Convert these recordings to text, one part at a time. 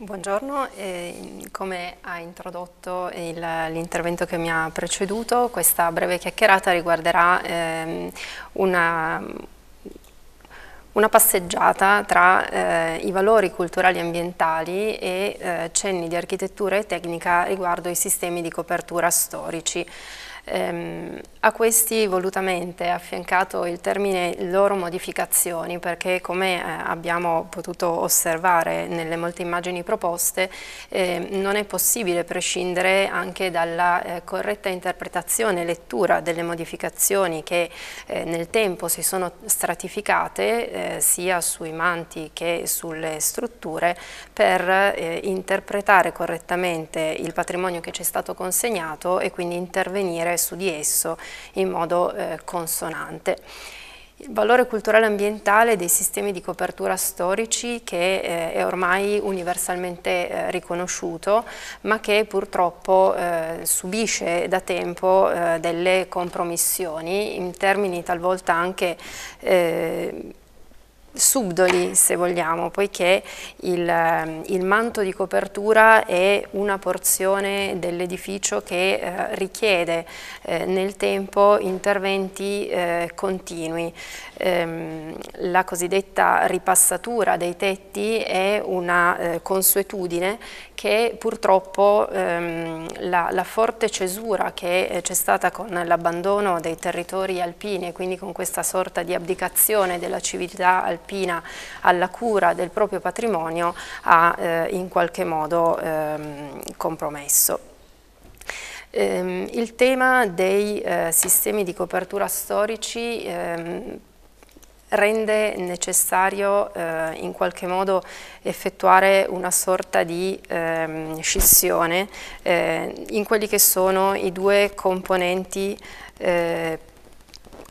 Buongiorno, eh, come ha introdotto l'intervento che mi ha preceduto, questa breve chiacchierata riguarderà eh, una, una, passeggiata tra eh, i valori culturali e ambientali e eh, cenni di architettura e tecnica riguardo i sistemi di copertura storici. Ehm, a questi volutamente affiancato il termine loro modificazioni perché come eh, abbiamo potuto osservare nelle molte immagini proposte eh, non è possibile prescindere anche dalla eh, corretta interpretazione e lettura delle modificazioni che eh, nel tempo si sono stratificate eh, sia sui manti che sulle strutture per eh, interpretare correttamente il patrimonio che ci è stato consegnato e quindi intervenire su di esso in modo eh, consonante. Il valore culturale ambientale dei sistemi di copertura storici che eh, è ormai universalmente eh, riconosciuto ma che purtroppo eh, subisce da tempo eh, delle compromissioni in termini talvolta anche eh, subdoli se vogliamo, poiché il, ehm, il, manto di copertura è una porzione dell'edificio che eh, richiede eh, nel tempo interventi eh, continui. Ehm, la cosiddetta ripassatura dei tetti è una eh, consuetudine che purtroppo ehm, la, la, forte cesura che eh, c'è stata con l'abbandono dei territori alpini e quindi con questa sorta di abdicazione della civiltà alpina alla cura del proprio patrimonio ha eh, in qualche modo ehm, compromesso. Ehm, il tema dei eh, sistemi di copertura storici ehm, rende necessario eh, in qualche modo effettuare una sorta di ehm, scissione eh, in quelli che sono i due componenti eh,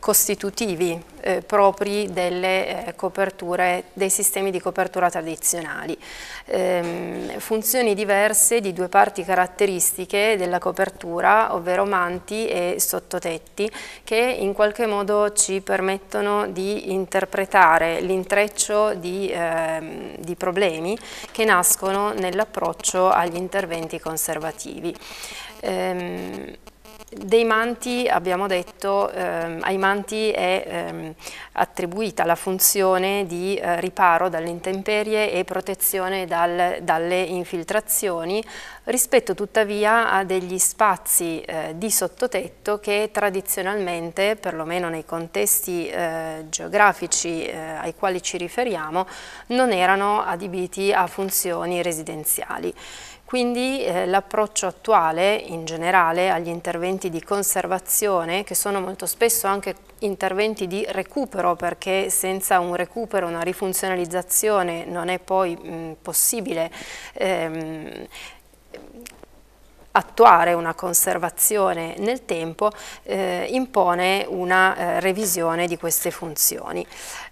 costitutivi eh, propri delle eh, coperture, dei sistemi di copertura tradizionali. Ehm, funzioni diverse di due parti caratteristiche della copertura, ovvero manti e sottotetti, che in qualche modo ci permettono di interpretare l'intreccio di, eh, di problemi che nascono nell'approccio agli interventi conservativi. Ehm, dei manti, abbiamo detto, ehm, ai manti è ehm, attribuita la funzione di eh, riparo dalle intemperie e protezione dal, dalle infiltrazioni, rispetto tuttavia a degli spazi eh, di sottotetto che tradizionalmente, perlomeno nei contesti eh, geografici eh, ai quali ci riferiamo, non erano adibiti a funzioni residenziali. Quindi eh, l'approccio attuale in generale agli interventi di conservazione, che sono molto spesso anche interventi di recupero, perché senza un recupero, una rifunzionalizzazione non è poi mh, possibile ehm, attuare una conservazione nel tempo, eh, impone una eh, revisione di queste funzioni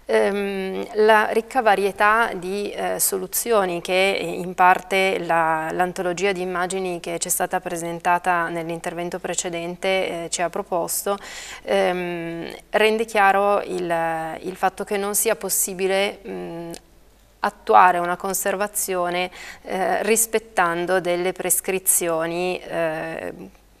ehm, la ricca varietà di eh, soluzioni che eh, in parte l'antologia la, di immagini che ci è stata presentata nell'intervento precedente eh, ci ha proposto ehm, rende chiaro il, il, fatto che non sia possibile mh, attuare una conservazione eh, rispettando delle prescrizioni eh,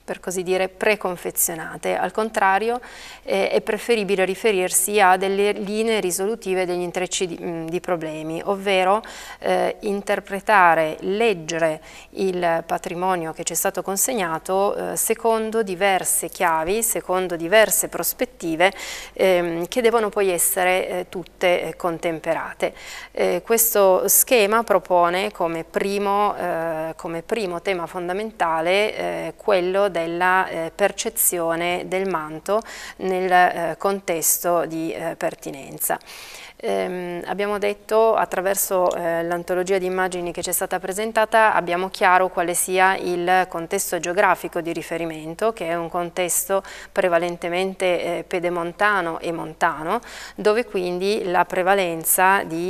per così dire, preconfezionate. Al contrario, eh, è preferibile riferirsi a delle linee risolutive degli intrecci di, mm, di problemi, ovvero eh, interpretare, leggere il patrimonio che ci è stato consegnato eh, secondo diverse chiavi, secondo diverse prospettive ehm, che devono poi essere eh, tutte eh, contemperate. Eh, questo schema propone come primo, come primo tema fondamentale quello della eh, percezione del manto nel eh, contesto di eh, pertinenza. Ehm, abbiamo detto attraverso eh, l'antologia di immagini che ci è stata presentata abbiamo chiaro quale sia il contesto geografico di riferimento che è un contesto prevalentemente eh, pedemontano e montano dove quindi la prevalenza di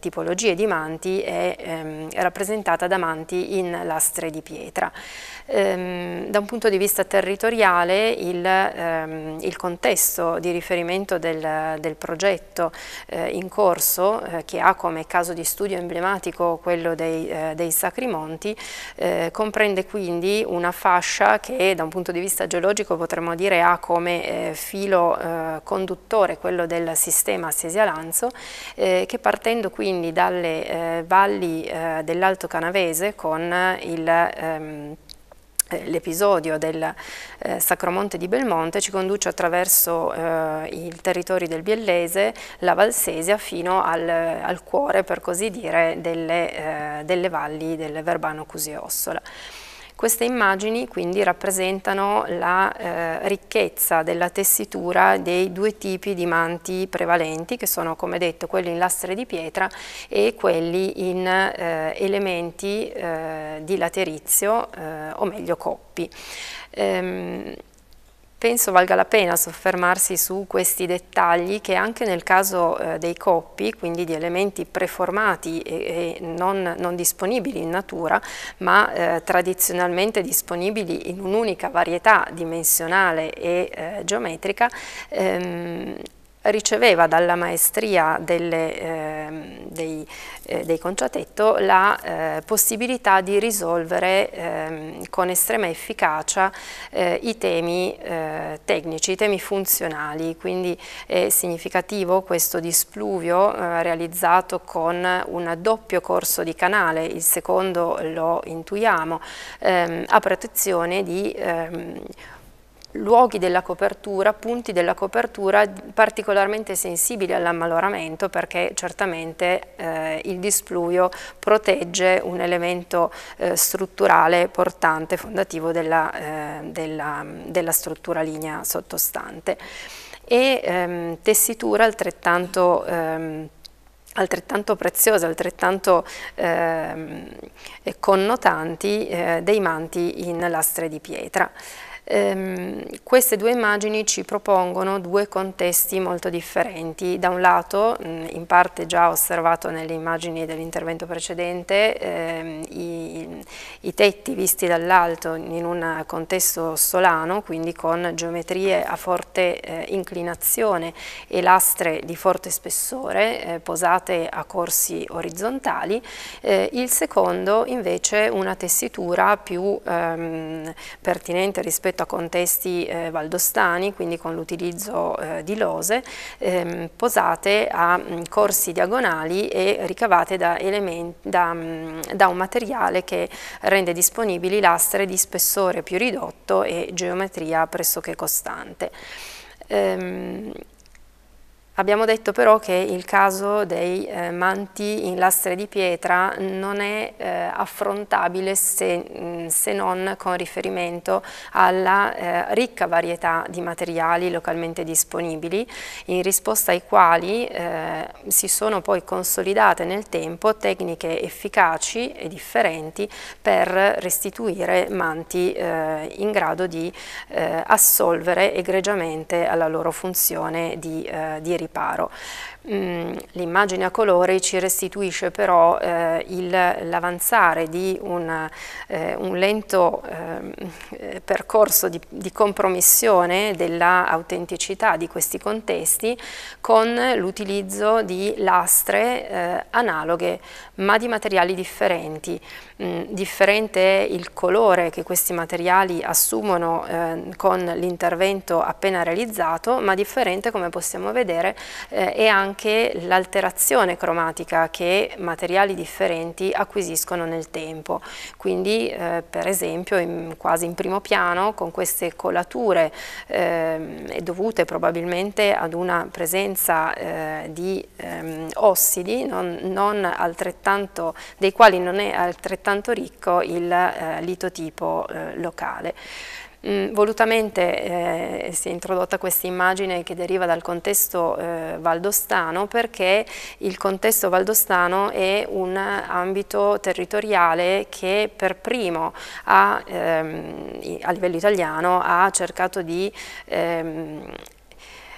tipologie di manti è ehm, rappresentata da manti in lastre di pietra. Ehm, da un punto di vista territoriale il, ehm, il contesto di riferimento del, del progetto eh, in corso, eh, che ha come caso di studio emblematico quello dei, eh, dei Sacri Monti, eh, comprende quindi una fascia che da un punto di vista geologico potremmo dire ha come eh, filo eh, conduttore quello del sistema Sesia-Lanzo, che partendo quindi dalle valli dell'Alto Canavese con il ehm, eh, l'episodio del eh, Sacromonte di Belmonte ci conduce attraverso eh, i territori del Biellese, la Valsesia, fino al, al cuore, per così dire, delle, eh, delle valli del verbano Cusiossola. ossola queste immagini quindi rappresentano la eh, ricchezza della tessitura dei due tipi di manti prevalenti che sono come detto quelli in lastre di pietra e quelli in eh, elementi eh, di laterizio eh, o meglio coppi. Ehm, Penso valga la pena soffermarsi su questi dettagli che anche nel caso eh, dei coppi, quindi di elementi preformati e, e non, non, disponibili in natura, ma eh, tradizionalmente disponibili in un'unica varietà dimensionale e eh, geometrica, ehm, riceveva dalla maestria delle, eh, dei, eh, dei, contratetto la eh, possibilità di risolvere ehm, con estrema efficacia eh, i temi eh, tecnici, i temi funzionali, quindi è significativo questo displuvio eh, realizzato con un doppio corso di canale, il secondo lo intuiamo, ehm, a protezione di ehm, luoghi della copertura, punti della copertura particolarmente sensibili all'ammaloramento perché certamente eh, il displuio protegge un elemento eh, strutturale portante, fondativo della, eh, della, della struttura linea sottostante e ehm, tessitura altrettanto ehm, altrettanto preziose, altrettanto ehm, connotanti eh, dei manti in lastre di pietra. Ehm, queste due immagini ci propongono due contesti molto differenti. Da un lato, mm, in parte già osservato nelle immagini dell'intervento precedente, ehm, i, i tetti visti dall'alto in un contesto solano, quindi con geometrie a forte eh, inclinazione e lastre di forte spessore eh, posate a corsi orizzontali, eh, il secondo invece una tessitura più ehm, pertinente rispetto rispetto a contesti eh, valdostani, quindi con l'utilizzo eh, di lose, ehm, posate a mh, mm, corsi diagonali e ricavate da, da, mh, mm, da, un materiale che rende disponibili lastre di spessore più ridotto e geometria pressoché costante. Ehm, Abbiamo detto però che il caso dei eh, manti in lastre di pietra non è eh, affrontabile se, mm, se, non con riferimento alla eh, ricca varietà di materiali localmente disponibili, in risposta ai quali eh, si sono poi consolidate nel tempo tecniche efficaci e differenti per restituire manti eh, in grado di eh, assolvere egregiamente alla loro funzione di, eh, di riparo. Mm, l'immagine a colori ci restituisce però eh, l'avanzare di un, eh, un lento eh, percorso di, di compromissione dell'autenticità di questi contesti con l'utilizzo di lastre eh, analoghe ma di materiali differenti. Mm, differente è il colore che questi materiali assumono eh, con l'intervento appena realizzato ma differente come possiamo vedere eh, è anche anche l'alterazione cromatica che materiali differenti acquisiscono nel tempo. Quindi eh, per esempio in, quasi in primo piano con queste colature eh, dovute probabilmente ad una presenza eh, di ehm, ossidi non, non dei quali non è altrettanto ricco il eh, litotipo eh, locale. Mm, volutamente eh, si è introdotta questa immagine che deriva dal contesto eh, valdostano perché il contesto valdostano è un ambito territoriale che per primo ha, ehm, a livello italiano ha cercato di ehm,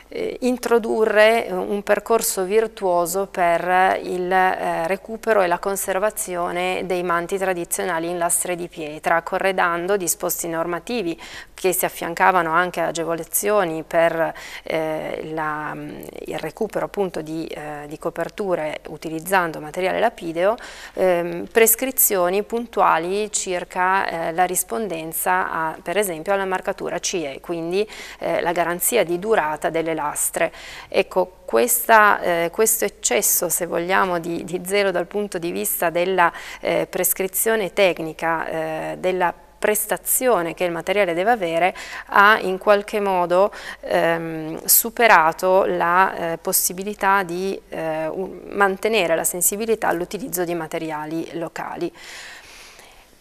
eh, introdurre eh, un percorso virtuoso per eh, il eh, recupero e la conservazione dei manti tradizionali in lastre di pietra, corredando disposti normativi che si affiancavano anche a agevolazioni per eh, la, mm, il recupero appunto di, eh, di, coperture utilizzando materiale lapideo, ehm, prescrizioni puntuali circa la rispondenza a, per esempio alla marcatura CE, quindi la garanzia di durata delle lastre. Ecco, questa, eh, questo eccesso, se vogliamo, di, di, zero dal punto di vista della eh, prescrizione tecnica, eh, della prestazione che il materiale deve avere ha in qualche modo ehm, superato la eh, possibilità di eh, mantenere la sensibilità all'utilizzo di materiali locali.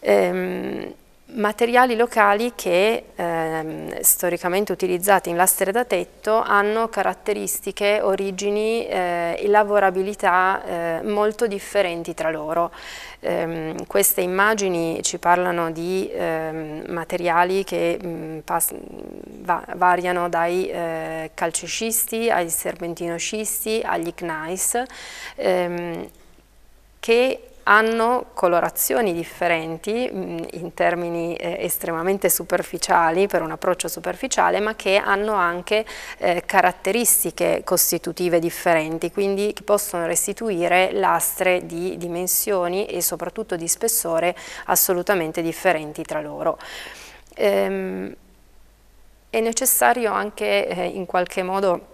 Ehm, Materiali locali che ehm, storicamente utilizzati in lastre da tetto hanno caratteristiche, origini eh, e lavorabilità eh, molto differenti tra loro. Ehm, queste immagini ci parlano di ehm, materiali che mh, mm, va variano dai eh, calciscisti ai serpentinoscisti agli gneiss ehm, che hanno colorazioni differenti mm, in termini eh, estremamente superficiali, per un approccio superficiale, ma che hanno anche eh, caratteristiche costitutive differenti, quindi che possono restituire lastre di dimensioni e soprattutto di spessore assolutamente differenti tra loro. Ehm, è necessario anche eh, in qualche modo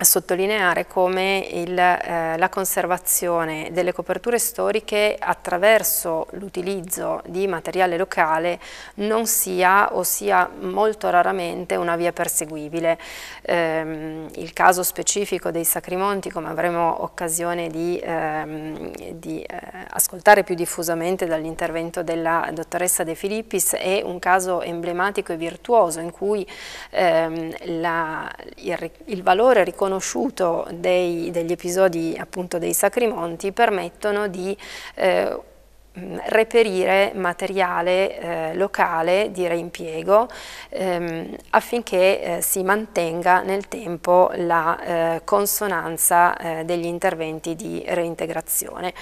sottolineare come il, eh, la conservazione delle coperture storiche attraverso l'utilizzo di materiale locale non sia o sia molto raramente una via perseguibile. Ehm, il caso specifico dei Sacrimonti, come avremo occasione di, ehm, di eh, ascoltare più diffusamente dall'intervento della dottoressa De Filippis, è un caso emblematico e virtuoso in cui ehm, la, il, il valore riconosciuto riconosciuto dei, degli episodi appunto dei Sacrimonti permettono di eh, mm, reperire materiale eh, locale di reimpiego ehm, affinché eh, si mantenga nel tempo la eh, consonanza eh, degli interventi di reintegrazione.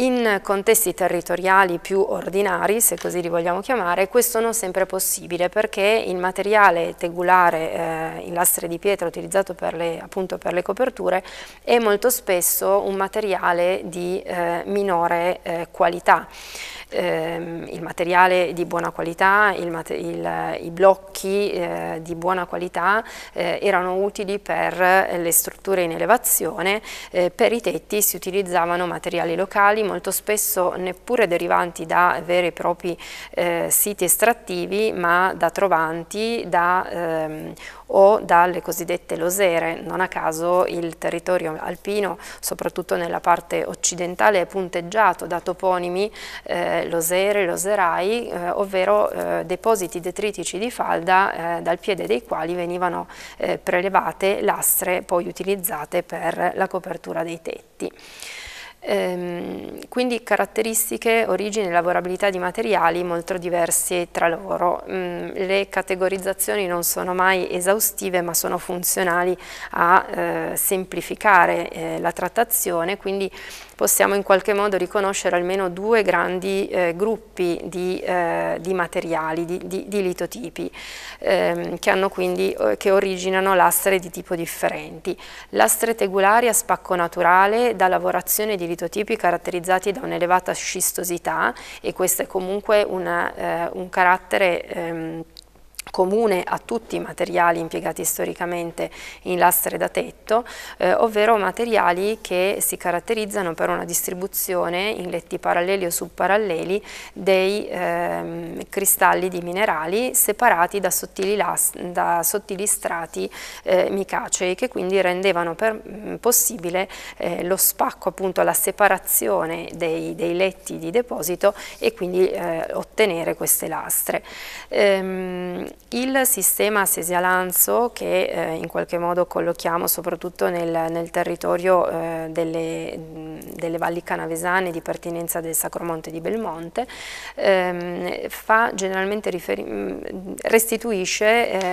In contesti territoriali più ordinari, se così li vogliamo chiamare, questo non sempre è possibile perché il materiale tegulare eh, in lastre di pietra utilizzato per le, appunto per le coperture è molto spesso un materiale di eh, minore eh, qualità. Ehm, il materiale di buona qualità, il, il, i blocchi eh, di buona qualità eh, erano utili per le strutture in elevazione, eh, per i tetti si utilizzavano materiali locali, molto spesso neppure derivanti da veri e propri eh, siti estrattivi, ma da trovanti da, ehm, o dalle cosiddette losere. Non a caso il territorio alpino, soprattutto nella parte occidentale, è punteggiato da toponimi eh, losere, loserai, eh, ovvero eh, depositi detritici di falda eh, dal piede dei quali venivano eh, prelevate lastre poi utilizzate per la copertura dei tetti. Ehm, quindi caratteristiche, origine e lavorabilità di materiali molto diversi tra loro. Ehm, le categorizzazioni non sono mai esaustive ma sono funzionali a eh, semplificare eh, la trattazione, quindi possiamo in qualche modo riconoscere almeno due grandi eh, gruppi di, eh, di, materiali, di, di, di litotipi, ehm, che, quindi, che, originano lastre di tipo differenti. Lastre tegulari a spacco naturale da lavorazione di litotipi caratterizzati da un'elevata scistosità e questo è comunque una, eh, un carattere ehm, comune a tutti i materiali impiegati storicamente in lastre da tetto, eh, ovvero materiali che si caratterizzano per una distribuzione in letti paralleli o subparalleli dei eh, cristalli di minerali separati da sottili, da sottili strati eh, micacei che quindi rendevano per, mh, mm, possibile eh, lo spacco, appunto la separazione dei, dei letti di deposito e quindi eh, ottenere queste lastre. Ehm, il sistema Sesia Lanzo, che eh, in qualche modo collochiamo soprattutto nel, nel territorio eh, delle, delle, valli canavesane di pertinenza del Sacromonte di Belmonte, ehm, fa generalmente restituisce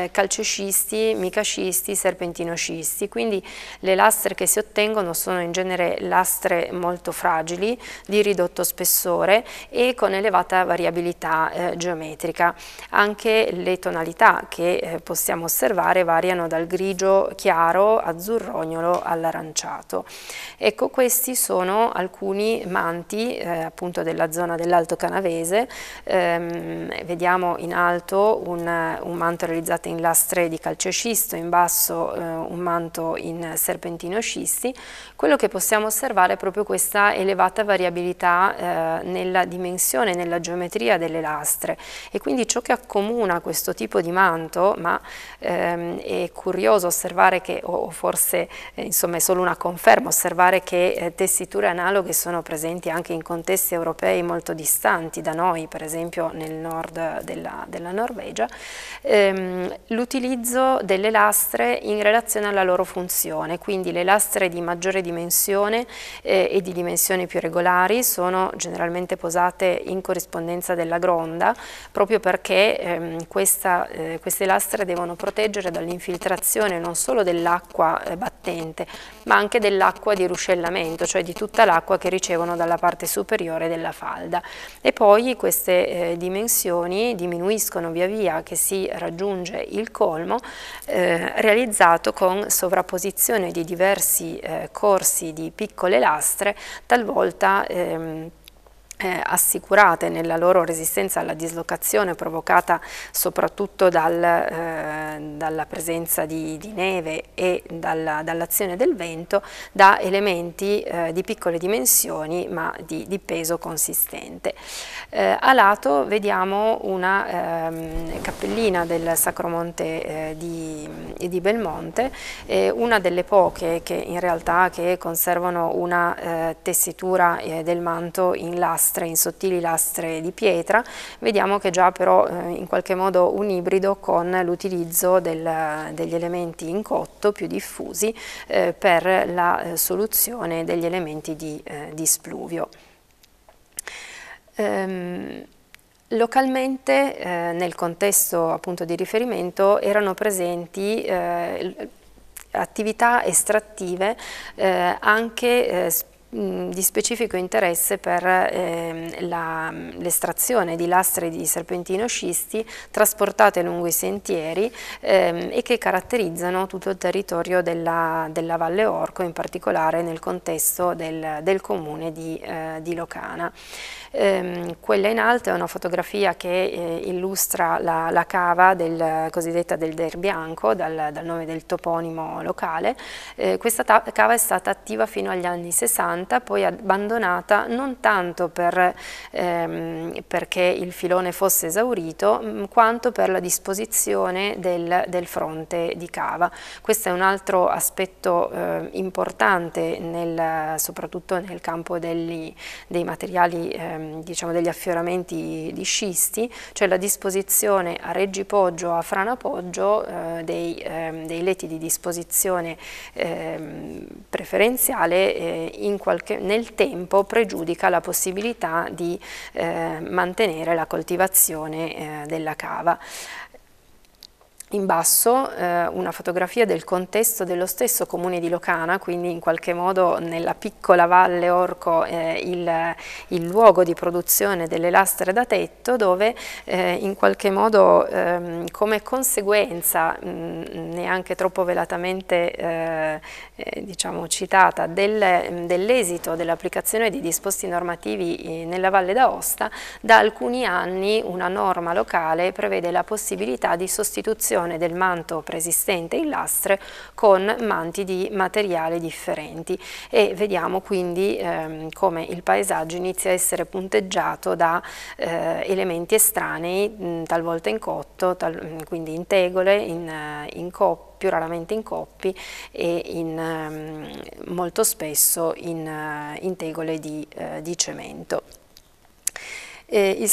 eh, calcescisti, micascisti, serpentinoscisti, quindi le lastre che si ottengono sono in genere lastre molto fragili, di ridotto spessore e con elevata variabilità eh, geometrica. Anche le tonalità che eh, possiamo osservare variano dal grigio chiaro, azzurrognolo all'aranciato. Ecco questi sono alcuni manti eh, appunto della zona dell'Alto Canavese, ehm, vediamo in alto un, un, manto realizzato in lastre di calcescisto, in basso eh, un manto in serpentino scisti, quello che possiamo osservare è proprio questa elevata variabilità eh, nella dimensione, nella geometria delle lastre e quindi ciò che accomuna questo tipo di manto, ma ehm, è curioso osservare che, o, forse eh, insomma è solo una conferma, osservare che eh, tessiture analoghe sono presenti anche in contesti europei molto distanti da noi, per esempio nel nord della, della Norvegia, ehm, l'utilizzo delle lastre in relazione alla loro funzione, quindi le lastre di maggiore dimensione eh, e di dimensioni più regolari sono generalmente posate in corrispondenza della gronda, proprio perché ehm, questa questa, eh, queste lastre devono proteggere dall'infiltrazione non solo dell'acqua eh, battente, ma anche dell'acqua di ruscellamento, cioè di tutta l'acqua che ricevono dalla parte superiore della falda. E poi queste eh, dimensioni diminuiscono via via che si raggiunge il colmo, eh, realizzato con sovrapposizione di diversi eh, corsi di piccole lastre, talvolta ehm, eh, assicurate nella loro resistenza alla dislocazione provocata soprattutto dal, eh, dalla presenza di, di neve e dall'azione dall del vento da elementi eh, di piccole dimensioni ma di, di peso consistente. Eh, a lato vediamo una ehm, cappellina del Sacromonte eh, di, di, Belmonte, eh, una delle poche che in realtà che conservano una tessitura del manto in lasso lastre, in sottili lastre di pietra, vediamo che già però eh, in qualche modo un ibrido con l'utilizzo degli elementi in cotto più diffusi eh, per la eh, soluzione degli elementi di, di spluvio. Ehm, localmente, eh, nel contesto appunto di riferimento, erano presenti eh, attività estrattive eh, anche eh, Mm, di specifico interesse per eh, l'estrazione di lastre di serpentino scisti trasportate lungo i sentieri eh, e che caratterizzano tutto il territorio della, della, Valle Orco, in particolare nel contesto del, del comune di, eh, di Locana. Ehm, quella in alto è una fotografia che eh, illustra la, la cava del, cosiddetta del Der Bianco, dal, dal nome del toponimo locale. Eh, questa cava è stata attiva fino agli anni 60 90, poi abbandonata non tanto per, ehm, perché il filone fosse esaurito, mm, quanto per la disposizione del, del, fronte di cava. Questo è un altro aspetto eh, importante, nel, soprattutto nel campo degli, dei materiali, ehm, diciamo degli affioramenti di scisti, cioè la disposizione a reggipoggio, a franapoggio eh, dei, ehm, dei, letti di disposizione ehm, preferenziale eh, in qualche, nel tempo pregiudica la possibilità di eh, mantenere la coltivazione eh, della cava in basso eh, una fotografia del contesto dello stesso comune di Locana, quindi in qualche modo nella piccola valle Orco eh, il, il, luogo di produzione delle lastre da tetto dove eh, in qualche modo ehm, come conseguenza, mh, neanche troppo velatamente eh, eh, diciamo citata, del, dell'esito dell'applicazione di disposti normativi eh, nella Valle d'Aosta, da alcuni anni una norma locale prevede la possibilità di sostituzione sostituzione del manto preesistente in lastre con manti di materiali differenti e vediamo quindi ehm, come il paesaggio inizia a essere punteggiato da eh, elementi estranei, mh, talvolta in cotto, tal quindi in tegole, in, eh, in coppa, più raramente in coppi e in, ehm, molto spesso in, eh, in tegole di, uh, di cemento. Eh,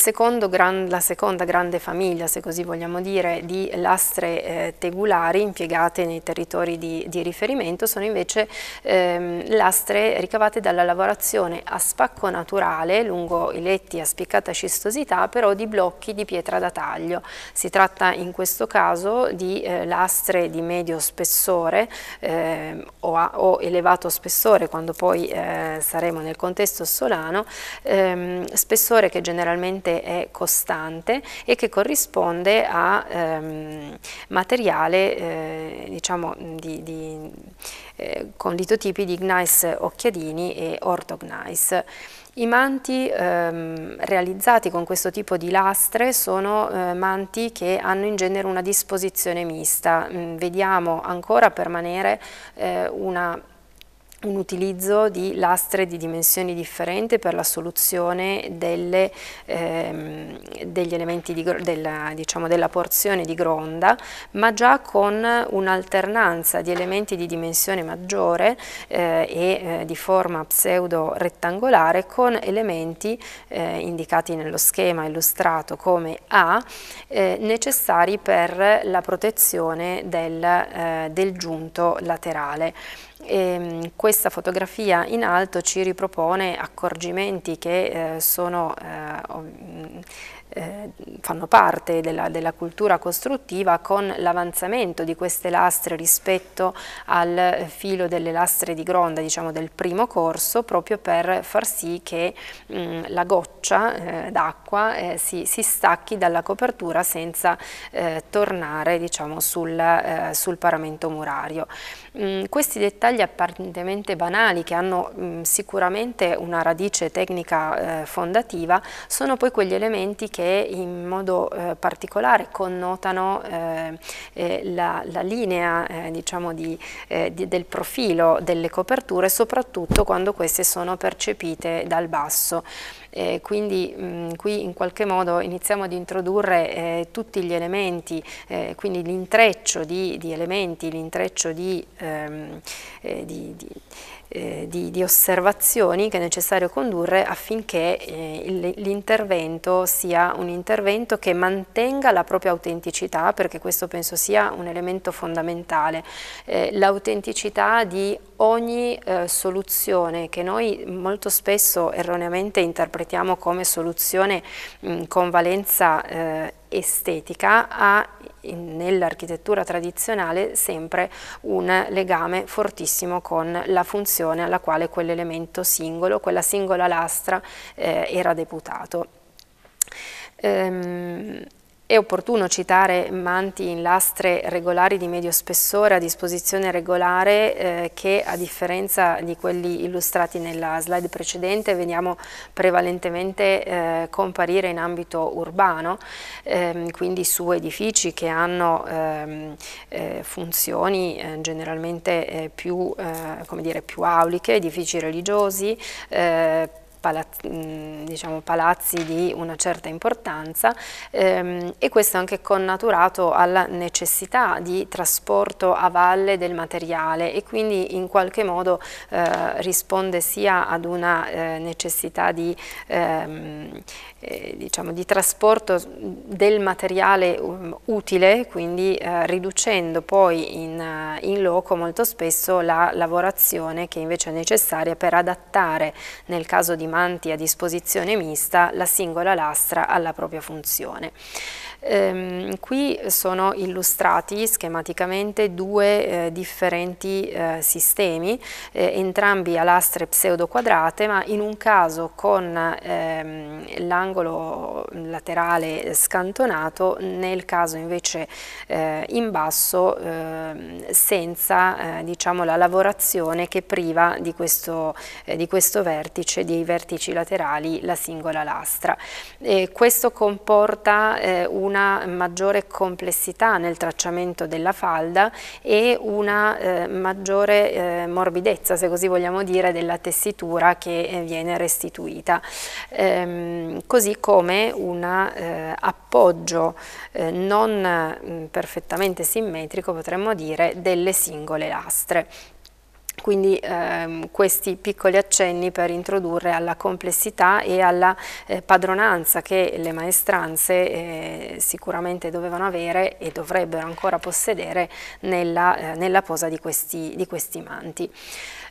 gran, la seconda grande famiglia, se così vogliamo dire, di lastre eh, tegulari impiegate nei territori di, di riferimento sono invece ehm, lastre ricavate dalla lavorazione a spacco naturale lungo i letti a spiccata scistosità però di blocchi di pietra da taglio. Si tratta in questo caso di eh, lastre di medio spessore ehm, o, a, o, elevato spessore quando poi eh, saremo nel contesto solano, ehm, spessore che generalmente generalmente è costante e che corrisponde a ehm, materiale eh, diciamo, di, di, eh, con litotipi di gneiss occhiadini e ortogneis. I manti ehm, realizzati con questo tipo di lastre sono eh, manti che hanno in genere una disposizione mista. Mm, vediamo ancora permanere eh, una un utilizzo di lastre di dimensioni differenti per la soluzione delle, ehm, degli elementi di, della, diciamo, della, porzione di gronda, ma già con un'alternanza di elementi di dimensione maggiore eh, e eh, di forma pseudo-rettangolare con elementi eh, indicati nello schema illustrato come A, eh, necessari per la protezione del, eh, del giunto laterale. E ehm, questa fotografia in alto ci ripropone accorgimenti che eh, sono eh, eh, fanno parte della, della, cultura costruttiva con l'avanzamento di queste lastre rispetto al filo delle lastre di gronda diciamo, del primo corso proprio per far sì che mh, mm, la goccia eh, d'acqua eh, si, si, stacchi dalla copertura senza eh, tornare diciamo, sul, eh, sul, paramento murario. Mh, mm, questi dettagli apparentemente banali che hanno mh, mm, sicuramente una radice tecnica eh, fondativa sono poi quegli elementi che che in modo eh, particolare connotano eh, eh la, la, linea eh, diciamo di, eh, di, del profilo delle coperture, soprattutto quando queste sono percepite dal basso. Eh, quindi mh, mm, qui in qualche modo iniziamo ad introdurre eh, tutti gli elementi, eh, quindi l'intreccio di, di, elementi, l'intreccio di, ehm, di, di eh, di, di, osservazioni che è necessario condurre affinché eh, l'intervento sia un intervento che mantenga la propria autenticità, perché questo penso sia un elemento fondamentale, eh, l'autenticità di ogni eh, soluzione che noi molto spesso erroneamente interpretiamo come soluzione mh, con valenza eh, estetica ha nell'architettura tradizionale sempre un legame fortissimo con la funzione alla quale quell'elemento singolo, quella singola lastra eh, era deputato. Ehm, è opportuno citare manti in lastre regolari di medio spessore a disposizione regolare eh, che a differenza di quelli illustrati nella slide precedente vediamo prevalentemente eh, comparire in ambito urbano, ehm, quindi su edifici che hanno ehm, eh, funzioni eh, generalmente eh, più, eh, dire, più, auliche, edifici religiosi, palaz mm, diciamo, palazzi di una certa importanza ehm, e questo è anche connaturato alla necessità di trasporto a valle del materiale e quindi in qualche modo eh, risponde sia ad una eh, necessità di, ehm, eh, diciamo, di, trasporto del materiale um, utile, quindi eh, riducendo poi in, eh, in loco molto spesso la lavorazione che invece è necessaria per adattare nel caso di manti a disposizione mista, la singola lastra alla propria funzione. Ehm, qui sono illustrati schematicamente due eh, differenti eh, sistemi, eh, entrambi a lastre pseudoquadrate, ma in un caso con ehm, l'angolo laterale scantonato, nel caso invece eh, in basso ehm, senza eh, diciamo, la lavorazione che priva di questo, eh, di questo vertice, dei vertici laterali, la singola lastra. questo comporta un una maggiore complessità nel tracciamento della falda e una eh, maggiore eh, morbidezza, se così vogliamo dire, della tessitura che eh, viene restituita, ehm, così come un eh, appoggio eh, non mm, perfettamente simmetrico, potremmo dire, delle singole lastre quindi ehm, questi piccoli accenni per introdurre alla complessità e alla eh, padronanza che le maestranze eh, sicuramente dovevano avere e dovrebbero ancora possedere nella, eh, nella posa di questi, di questi manti.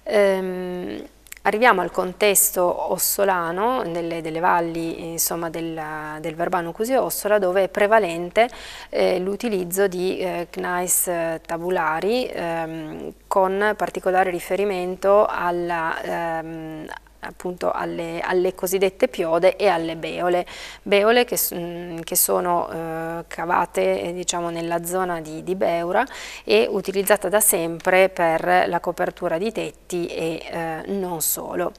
Ehm, Arriviamo al contesto ossolano, nelle, delle valli insomma, della, del Verbano Cusio Ossola, dove è prevalente eh, l'utilizzo di eh, gneiss eh, tabulari ehm, con particolare riferimento alla, ehm, appunto alle, alle, cosiddette piode e alle beole, beole che, mm, che sono eh, cavate eh, diciamo, nella zona di, di, Beura e utilizzata da sempre per la copertura di tetti e eh, non solo.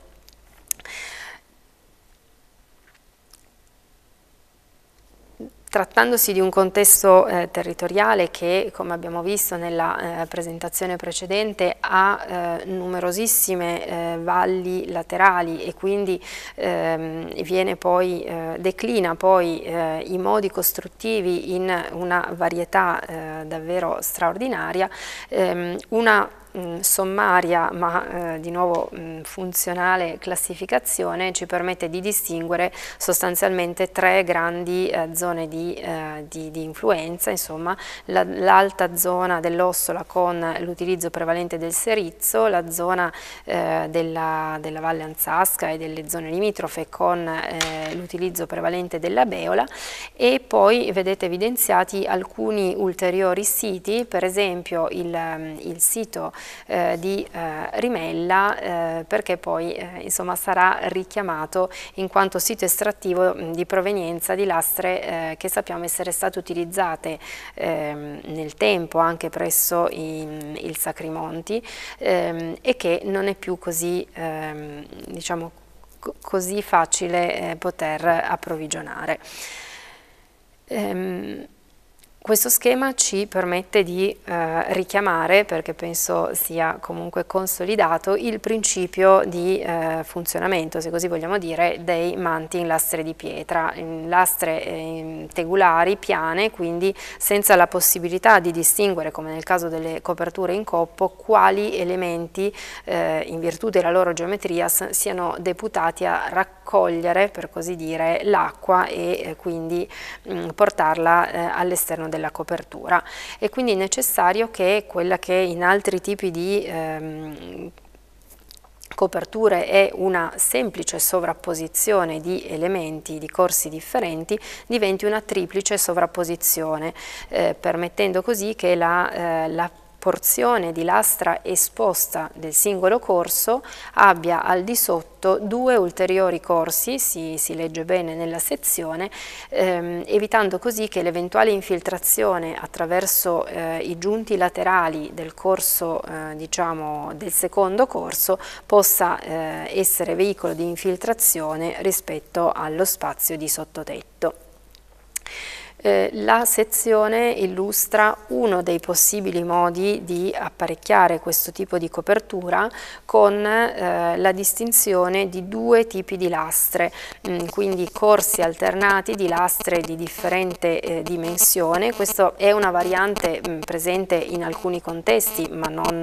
Trattandosi di un contesto eh, territoriale che, come abbiamo visto nella eh, presentazione precedente, ha eh, numerosissime eh, valli laterali e quindi ehm, poi, eh, declina poi eh, i modi costruttivi in una varietà davvero straordinaria, ehm, una mh, mm, sommaria ma eh, di nuovo mh, mm, funzionale classificazione ci permette di distinguere sostanzialmente tre grandi eh, zone di, eh, di, di, influenza, insomma l'alta la, zona dell'ossola con l'utilizzo prevalente del serizzo, la zona eh, della, della, Valle Anzasca e delle zone limitrofe con eh, l'utilizzo prevalente della beola e poi vedete evidenziati alcuni ulteriori siti, per esempio il, mm, il sito eh, di eh, Rimella eh, perché poi eh, insomma, sarà richiamato in quanto sito estrattivo di provenienza di lastre eh, che sappiamo essere state utilizzate ehm, nel tempo anche presso i, il Sacrimonti ehm, e che non è più così ehm, diciamo, così facile poter approvvigionare. Ehm, questo schema ci permette di eh, richiamare, perché penso sia comunque consolidato, il principio di eh, funzionamento, se così vogliamo dire, dei manti in lastre di pietra, in lastre eh, tegulari, piane, quindi senza la possibilità di distinguere, come nel caso delle coperture in coppo, quali elementi, eh, in virtù della loro geometria, siano deputati a raccogliere raccogliere, per così dire, l'acqua e eh, quindi mh, mm, portarla eh, all'esterno della copertura. E quindi è necessario che quella che in altri tipi di ehm, coperture è una semplice sovrapposizione di elementi di corsi differenti diventi una triplice sovrapposizione, eh, permettendo così che la, eh, la porzione di lastra esposta del singolo corso abbia al di sotto due ulteriori corsi, si, si legge bene nella sezione, ehm, evitando così che l'eventuale infiltrazione attraverso eh, i giunti laterali del corso, eh, diciamo, del secondo corso possa eh, essere veicolo di infiltrazione rispetto allo spazio di sottotetto. Eh, la sezione illustra uno dei possibili modi di apparecchiare questo tipo di copertura con eh, la distinzione di due tipi di lastre, mm, quindi corsi alternati di lastre di differente eh, dimensione. Questa è una variante mh, mm, presente in alcuni contesti, ma non,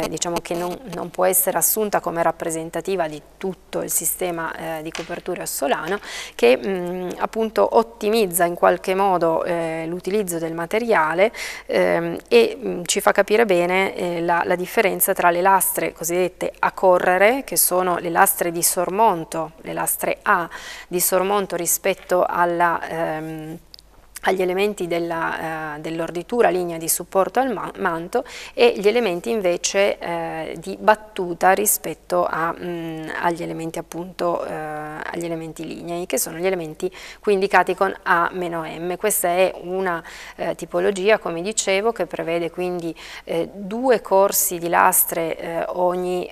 eh, diciamo che non, non, può essere assunta come rappresentativa di tutto il sistema eh, di copertura solano, che mh, mm, appunto ottimizza in qualche modo modo eh, l'utilizzo del materiale ehm, e mh, mm, ci fa capire bene eh, la, la, differenza tra le lastre cosiddette a correre, che sono le lastre di sormonto, le lastre A di sormonto rispetto alla... Ehm, agli elementi eh, dell'orditura, eh, dell linea di supporto al man manto e gli elementi invece eh, di battuta rispetto a, mh, mm, agli elementi appunto eh, agli elementi lignei che sono gli elementi qui indicati con A-M. Questa è una eh, tipologia come dicevo che prevede quindi eh, due corsi di lastre ogni,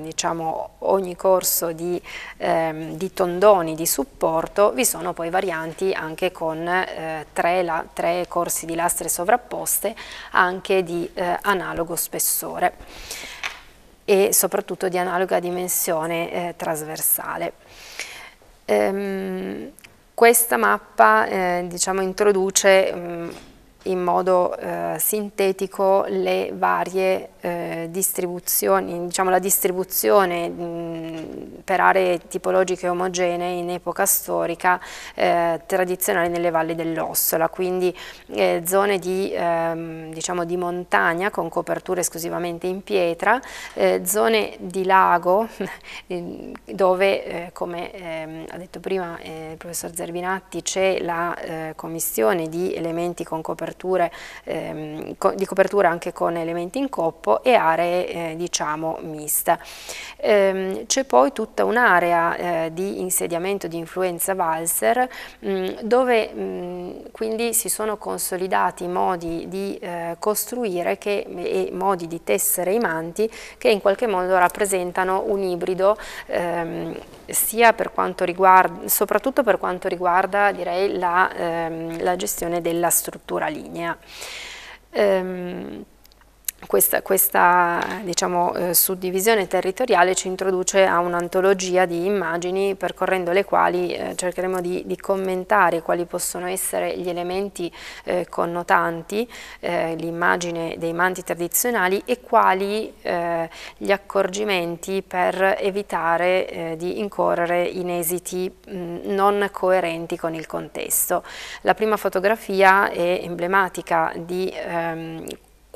diciamo, ogni corso di, ehm, di, tondoni di supporto, vi sono poi varianti anche con eh, tre, la, tre, corsi di lastre sovrapposte anche di eh, analogo spessore e soprattutto di analoga dimensione eh, trasversale. Ehm, questa mappa eh, diciamo, introduce mh, mm, in modo eh, sintetico le varie eh, distribuzioni, diciamo la distribuzione mh, per aree tipologiche omogenee in epoca storica eh, tradizionale nelle valli dell'Ossola, quindi eh, zone di, ehm, diciamo di, montagna con coperture esclusivamente in pietra, eh, zone di lago dove, eh, come ehm, ha detto prima il professor Zerbinatti, c'è la commissione di elementi con coperture ehm, co di copertura anche con elementi in coppo e aree eh, diciamo mista. Ehm, C'è poi tutta un'area eh, di insediamento di influenza valser mh, mm, dove mh, mm, quindi si sono consolidati modi di eh, costruire che, e modi di tessere i manti che in qualche modo rappresentano un ibrido ehm, sia per quanto riguarda, soprattutto per quanto riguarda direi la, ehm, la gestione della struttura lì. linea. Ehm, questa, questa diciamo, eh, suddivisione territoriale ci introduce a un'antologia di immagini percorrendo le quali eh, cercheremo di, di, commentare quali possono essere gli elementi eh, connotanti, eh, l'immagine dei manti tradizionali e quali eh, gli accorgimenti per evitare eh, di incorrere in esiti mh, mm, non coerenti con il contesto. La prima fotografia è emblematica di ehm,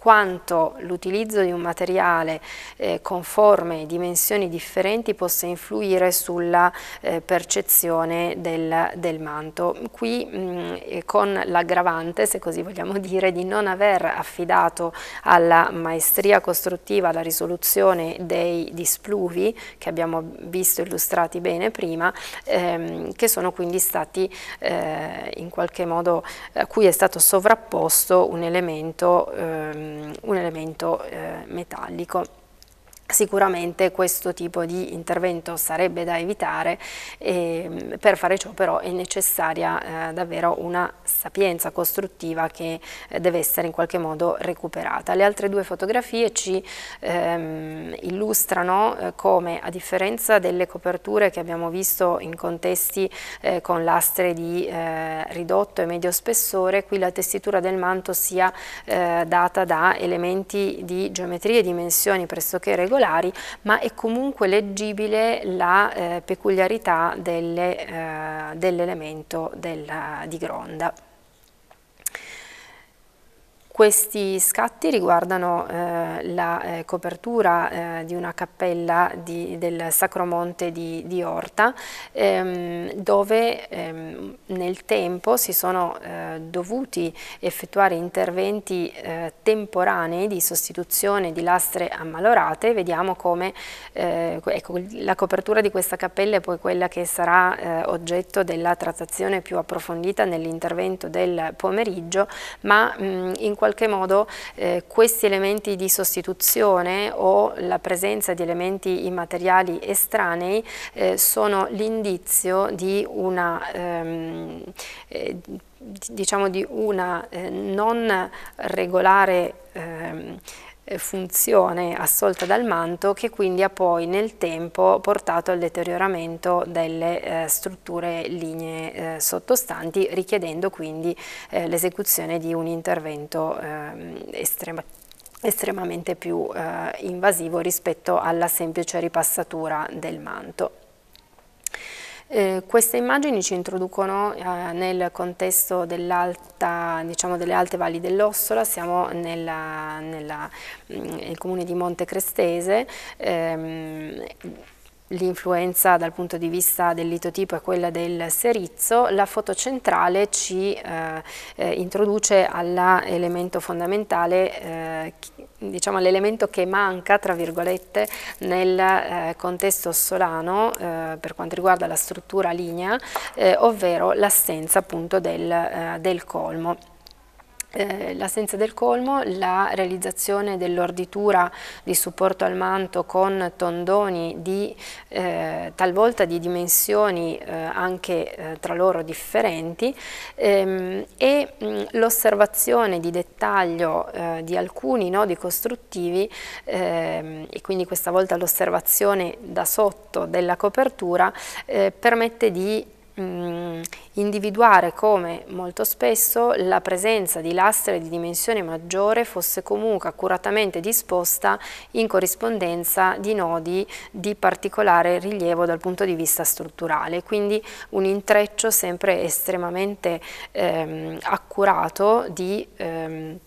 quanto l'utilizzo di un materiale eh, con forme e dimensioni differenti possa influire sulla eh, percezione del, del, manto. Qui mh, mm, con l'aggravante, se così vogliamo dire, di non aver affidato alla maestria costruttiva la risoluzione dei displuvi, che abbiamo visto illustrati bene prima, ehm, che sono quindi stati eh, in qualche modo, a cui è stato sovrapposto un elemento ehm, Ehm, un elemento eh, metallico. Sicuramente questo tipo di intervento sarebbe da evitare, e ehm, per fare ciò però è necessaria eh, davvero una sapienza costruttiva che eh, deve essere in qualche modo recuperata. Le altre due fotografie ci ehm, illustrano eh, come a differenza delle coperture che abbiamo visto in contesti eh, con lastre di eh, ridotto e medio spessore, qui la tessitura del manto sia data da elementi di geometria e dimensioni pressoché regolari regolari, ma è comunque leggibile la eh, peculiarità eh, dell'elemento eh, dell di gronda. Questi scatti riguardano eh, la eh, copertura eh, di una cappella di, del Sacromonte di, di Orta, ehm, dove ehm, nel tempo si sono eh, dovuti effettuare interventi eh, temporanei di sostituzione di lastre ammalorate. Vediamo come eh, ecco, la copertura di questa cappella è poi quella che sarà oggetto della trattazione più approfondita nell'intervento del pomeriggio, ma mh, in qualche modo eh, questi elementi di sostituzione o la presenza di elementi immateriali estranei eh, sono l'indizio di una ehm, eh, diciamo di una eh, non regolare ehm, eh, funzione assolta dal manto che quindi ha poi nel tempo portato al deterioramento delle eh, strutture linee eh, sottostanti richiedendo quindi eh, l'esecuzione di un intervento ehm, estrema, estremamente più eh, invasivo rispetto alla semplice ripassatura del manto. Eh, queste immagini ci introducono eh, nel contesto dell diciamo, delle alte valli dell'Ossola, siamo nella, nella, mm, nel comune di Monte Crestese. Ehm, l'influenza dal punto di vista del litotipo è quella del serizzo, la foto centrale ci eh, eh, introduce all'elemento fondamentale, eh, diciamo all'elemento che manca, tra virgolette, nel eh, contesto solano eh, per quanto riguarda la struttura linea, eh, ovvero l'assenza appunto del, del colmo. Eh, l'assenza del colmo, la realizzazione dell'orditura di supporto al manto con tondoni di, eh, talvolta di dimensioni eh, anche eh, tra loro differenti ehm, e l'osservazione di dettaglio eh, di alcuni nodi costruttivi ehm, e quindi questa volta l'osservazione da sotto della copertura permette di mh, mm, individuare come molto spesso la presenza di lastre di dimensione maggiore fosse comunque accuratamente disposta in corrispondenza di nodi di particolare rilievo dal punto di vista strutturale, quindi un intreccio sempre estremamente ehm, accurato di ehm,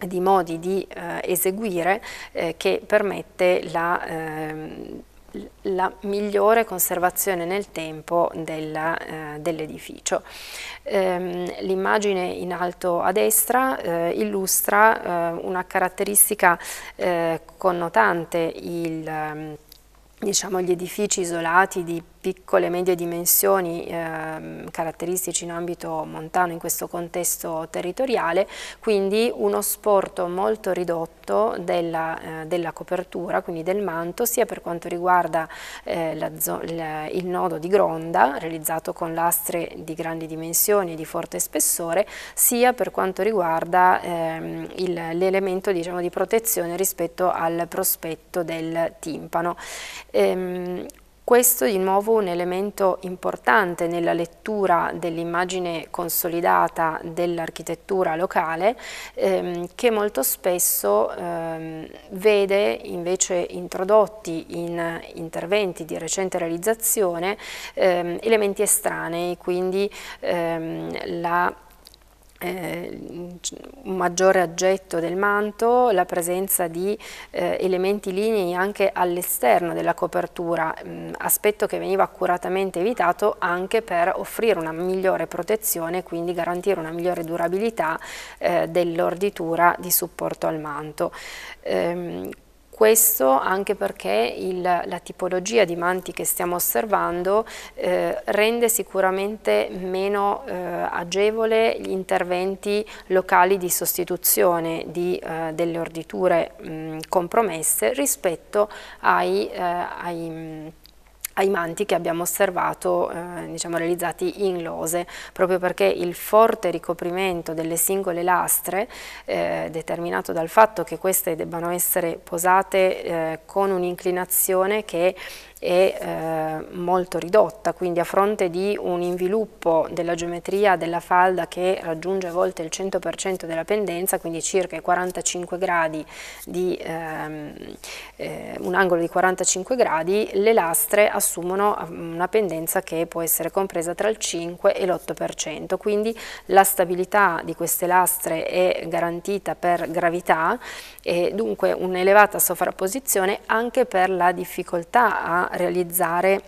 di modi di eh, eseguire eh, che permette la eh, la migliore conservazione nel tempo eh, dell'edificio. Dell ehm, L'immagine in alto a destra eh, illustra eh, una caratteristica connotante il ehm, diciamo, gli edifici isolati di piccole e medie dimensioni eh, caratteristici in ambito montano in questo contesto territoriale, quindi uno sporto molto ridotto della, eh, della copertura, quindi del manto, sia per quanto riguarda eh, la, la, il nodo di gronda realizzato con lastre di grandi dimensioni e di forte spessore, sia per quanto riguarda ehm, l'elemento diciamo, di protezione rispetto al prospetto del timpano. Ehm, questo di nuovo un elemento importante nella lettura dell'immagine consolidata dell'architettura locale ehm, che molto spesso ehm, vede invece introdotti in interventi di recente realizzazione ehm, elementi estranei, quindi ehm, la eh, un maggiore aggetto del manto, la presenza di eh, elementi linei anche all'esterno della copertura, mh, mm, aspetto che veniva accuratamente evitato anche per offrire una migliore protezione e quindi garantire una migliore durabilità eh, dell'orditura di supporto al manto. Ehm, questo anche perché il, la tipologia di manti che stiamo osservando eh, rende sicuramente meno eh, agevole gli interventi locali di sostituzione di, eh, delle orditure mh, compromesse rispetto ai, eh, ai ai manti che abbiamo osservato eh, diciamo, realizzati in lose, proprio perché il forte ricoprimento delle singole lastre, eh, determinato dal fatto che queste debbano essere posate eh, con un'inclinazione che è eh, molto ridotta, quindi a fronte di un inviluppo della geometria della falda che raggiunge a volte il 100% della pendenza, quindi circa 45 gradi di, ehm, eh, un angolo di 45 gradi, le lastre assumono mm, una pendenza che può essere compresa tra il 5 e l'8%, quindi la stabilità di queste lastre è garantita per gravità e dunque un'elevata sovrapposizione anche per la difficoltà a realizzare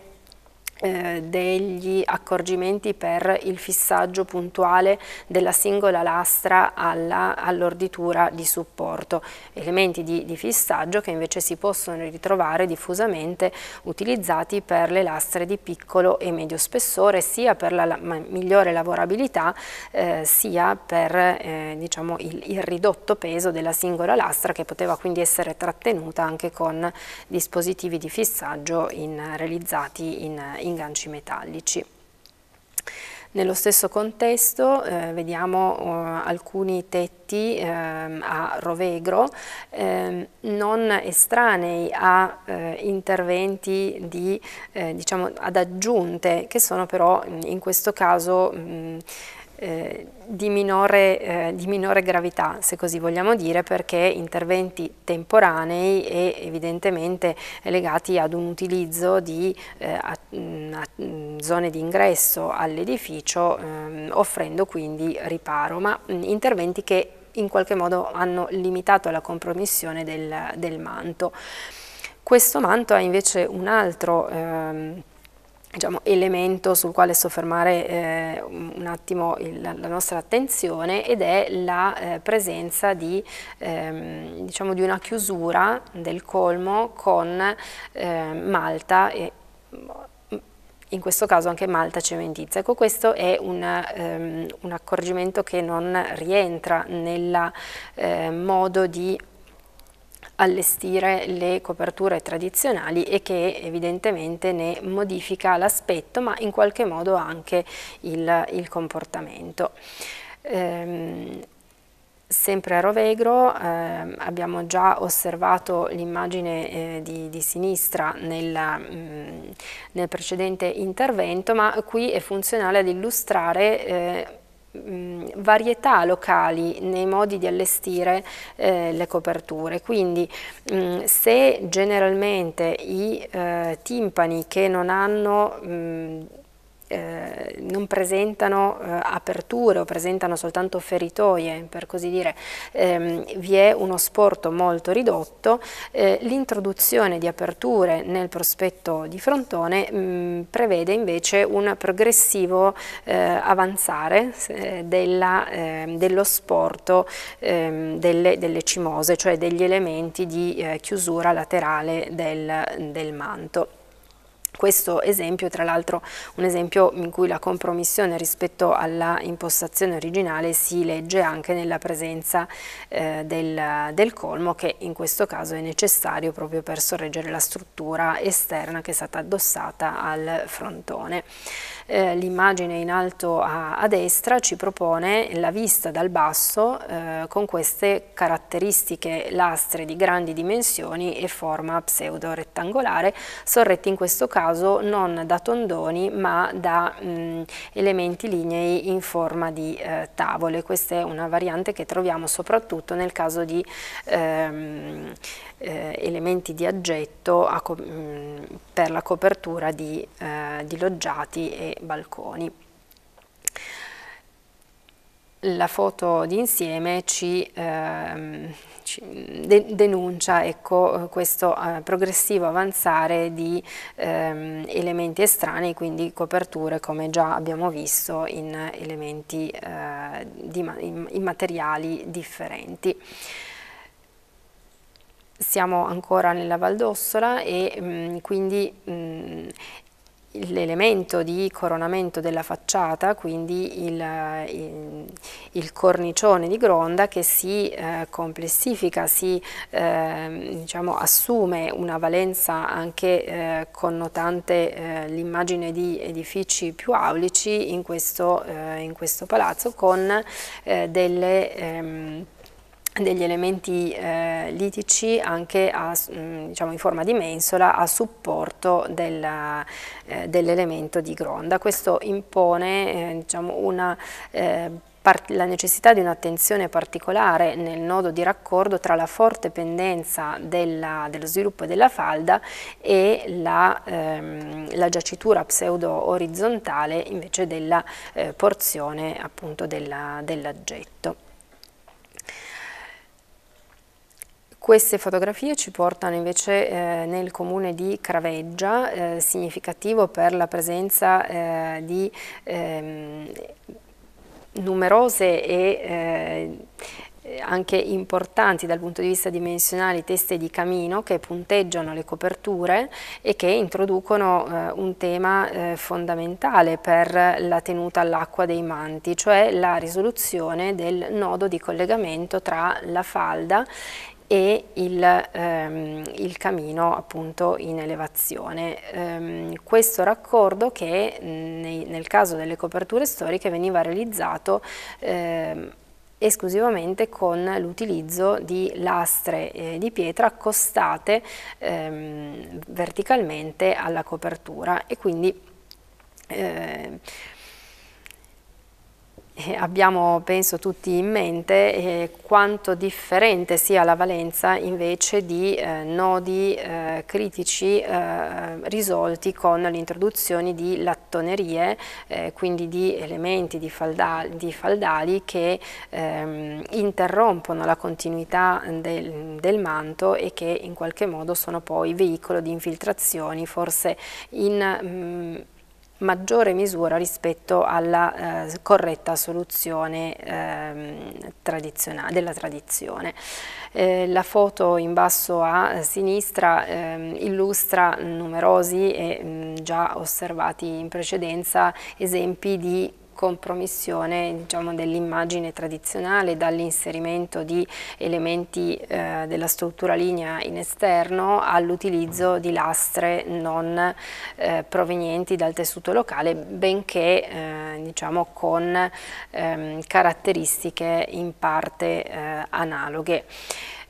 eh, degli accorgimenti per il fissaggio puntuale della singola lastra all'orditura all di supporto, elementi di, di, fissaggio che invece si possono ritrovare diffusamente utilizzati per le lastre di piccolo e medio spessore sia per la, la migliore lavorabilità eh, sia per eh, diciamo il, il ridotto peso della singola lastra che poteva quindi essere trattenuta anche con dispositivi di fissaggio in, realizzati in, in inganci metallici. Nello stesso contesto eh, vediamo eh, alcuni tetti eh, a rovegro ehm, non estranei a eh, interventi di, eh, diciamo, ad aggiunte che sono però in questo caso mh, mm, eh, di, minore, eh, di, minore, gravità, se così vogliamo dire, perché interventi temporanei e evidentemente legati ad un utilizzo di eh, a, mm, a mm, zone di ingresso all'edificio, ehm, offrendo quindi riparo, ma mm, interventi che in qualche modo hanno limitato la compromissione del, del manto. Questo manto ha invece un altro... Ehm, diciamo, elemento sul quale soffermare eh, un attimo il, la nostra attenzione ed è la eh, presenza di, ehm, diciamo di, una chiusura del colmo con eh, Malta e in questo caso anche Malta cementizia. Ecco, questo è un, um, un accorgimento che non rientra nel eh, modo di allestire le coperture tradizionali e che evidentemente ne modifica l'aspetto ma in qualche modo anche il, il comportamento. Ehm, sempre a Rovegro eh, abbiamo già osservato l'immagine eh, di, di, sinistra nella, mh, mm, nel, precedente intervento ma qui è funzionale ad illustrare eh, varietà locali nei modi di allestire eh, le coperture quindi mh, se generalmente i eh, timpani che non hanno mh, eh, non presentano eh, aperture o presentano soltanto feritoie, per così dire, ehm, vi è uno sporto molto ridotto, eh, l'introduzione di aperture nel prospetto di frontone mh, mm, prevede invece un progressivo eh, avanzare eh, della, ehm, dello sporto ehm, delle, delle, cimose, cioè degli elementi di eh, chiusura laterale del, del manto. Questo esempio tra l'altro un esempio in cui la compromissione rispetto alla impostazione originale si legge anche nella presenza eh, del, del, colmo che in questo caso è necessario proprio per sorreggere la struttura esterna che è stata addossata al frontone. Eh, L'immagine in alto a, a, destra ci propone la vista dal basso eh, con queste caratteristiche lastre di grandi dimensioni e forma pseudo rettangolare, sorretti in questo caso caso non da tondoni ma da mh, elementi lignei in forma di eh, tavole. Questa è una variante che troviamo soprattutto nel caso di ehm, eh, elementi di aggetto a, mh, per la copertura di, eh, di loggiati e balconi la foto di insieme ci, ehm, ci denuncia ecco, questo eh, progressivo avanzare di ehm, elementi estranei, quindi coperture come già abbiamo visto in elementi eh, di, in, in materiali differenti. Siamo ancora nella Valdossola e mh, mm, quindi mh, mm, l'elemento di coronamento della facciata, quindi il, il, il cornicione di gronda che si eh, complessifica, si eh, diciamo, assume una valenza anche eh, connotante eh, l'immagine di edifici più aulici in questo, eh, in questo palazzo con eh, delle... Ehm, degli elementi eh, litici anche a, mm, diciamo, in forma di mensola a supporto del, eh, dell'elemento di gronda. Questo impone eh, diciamo, una eh, la necessità di un'attenzione particolare nel nodo di raccordo tra la forte pendenza della, dello sviluppo della falda e la, ehm, la giacitura pseudo-orizzontale invece della eh, porzione dell'aggetto. Dell Queste fotografie ci portano invece eh, nel comune di Craveggia, eh, significativo per la presenza eh, di ehm, numerose e eh, anche importanti dal punto di vista dimensionale teste di camino che punteggiano le coperture e che introducono eh, un tema eh, fondamentale per la tenuta all'acqua dei manti, cioè la risoluzione del nodo di collegamento tra la falda e il, ehm, il camino appunto in elevazione. Ehm, questo raccordo che nei, nel caso delle coperture storiche veniva realizzato ehm, esclusivamente con l'utilizzo di lastre eh, di pietra accostate ehm, verticalmente alla copertura e quindi eh, eh, abbiamo penso tutti in mente eh, quanto differente sia la valenza invece di eh, nodi eh, critici eh, risolti con l'introduzione di lattonerie, eh, quindi di elementi di, faldali, di faldali che ehm, interrompono la continuità del, del, manto e che in qualche modo sono poi veicolo di infiltrazioni, forse in... Mh, mm, maggiore misura rispetto alla eh, corretta soluzione eh, della tradizione. Eh, la foto in basso a eh, sinistra ehm, illustra numerosi e mh, mm, già osservati in precedenza esempi di compromissione diciamo, dell'immagine tradizionale dall'inserimento di elementi eh, della struttura linea in esterno all'utilizzo di lastre non eh, provenienti dal tessuto locale benché eh, diciamo, con ehm, caratteristiche in parte eh, analoghe.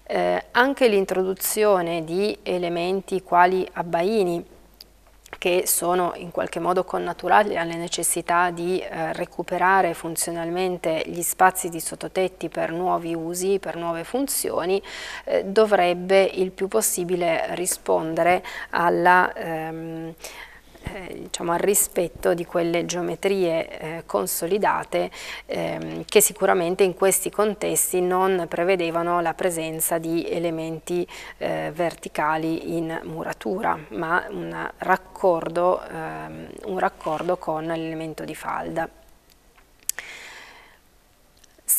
Eh, anche l'introduzione di elementi quali abbaini che sono in qualche modo connaturali alle necessità di eh, recuperare funzionalmente gli spazi di sottotetti per nuovi usi, per nuove funzioni, eh, dovrebbe il più possibile rispondere alla... Ehm, eh, diciamo, al rispetto di quelle geometrie eh, consolidate ehm, che sicuramente in questi contesti non prevedevano la presenza di elementi eh, verticali in muratura, ma raccordo, ehm, un raccordo con l'elemento di falda.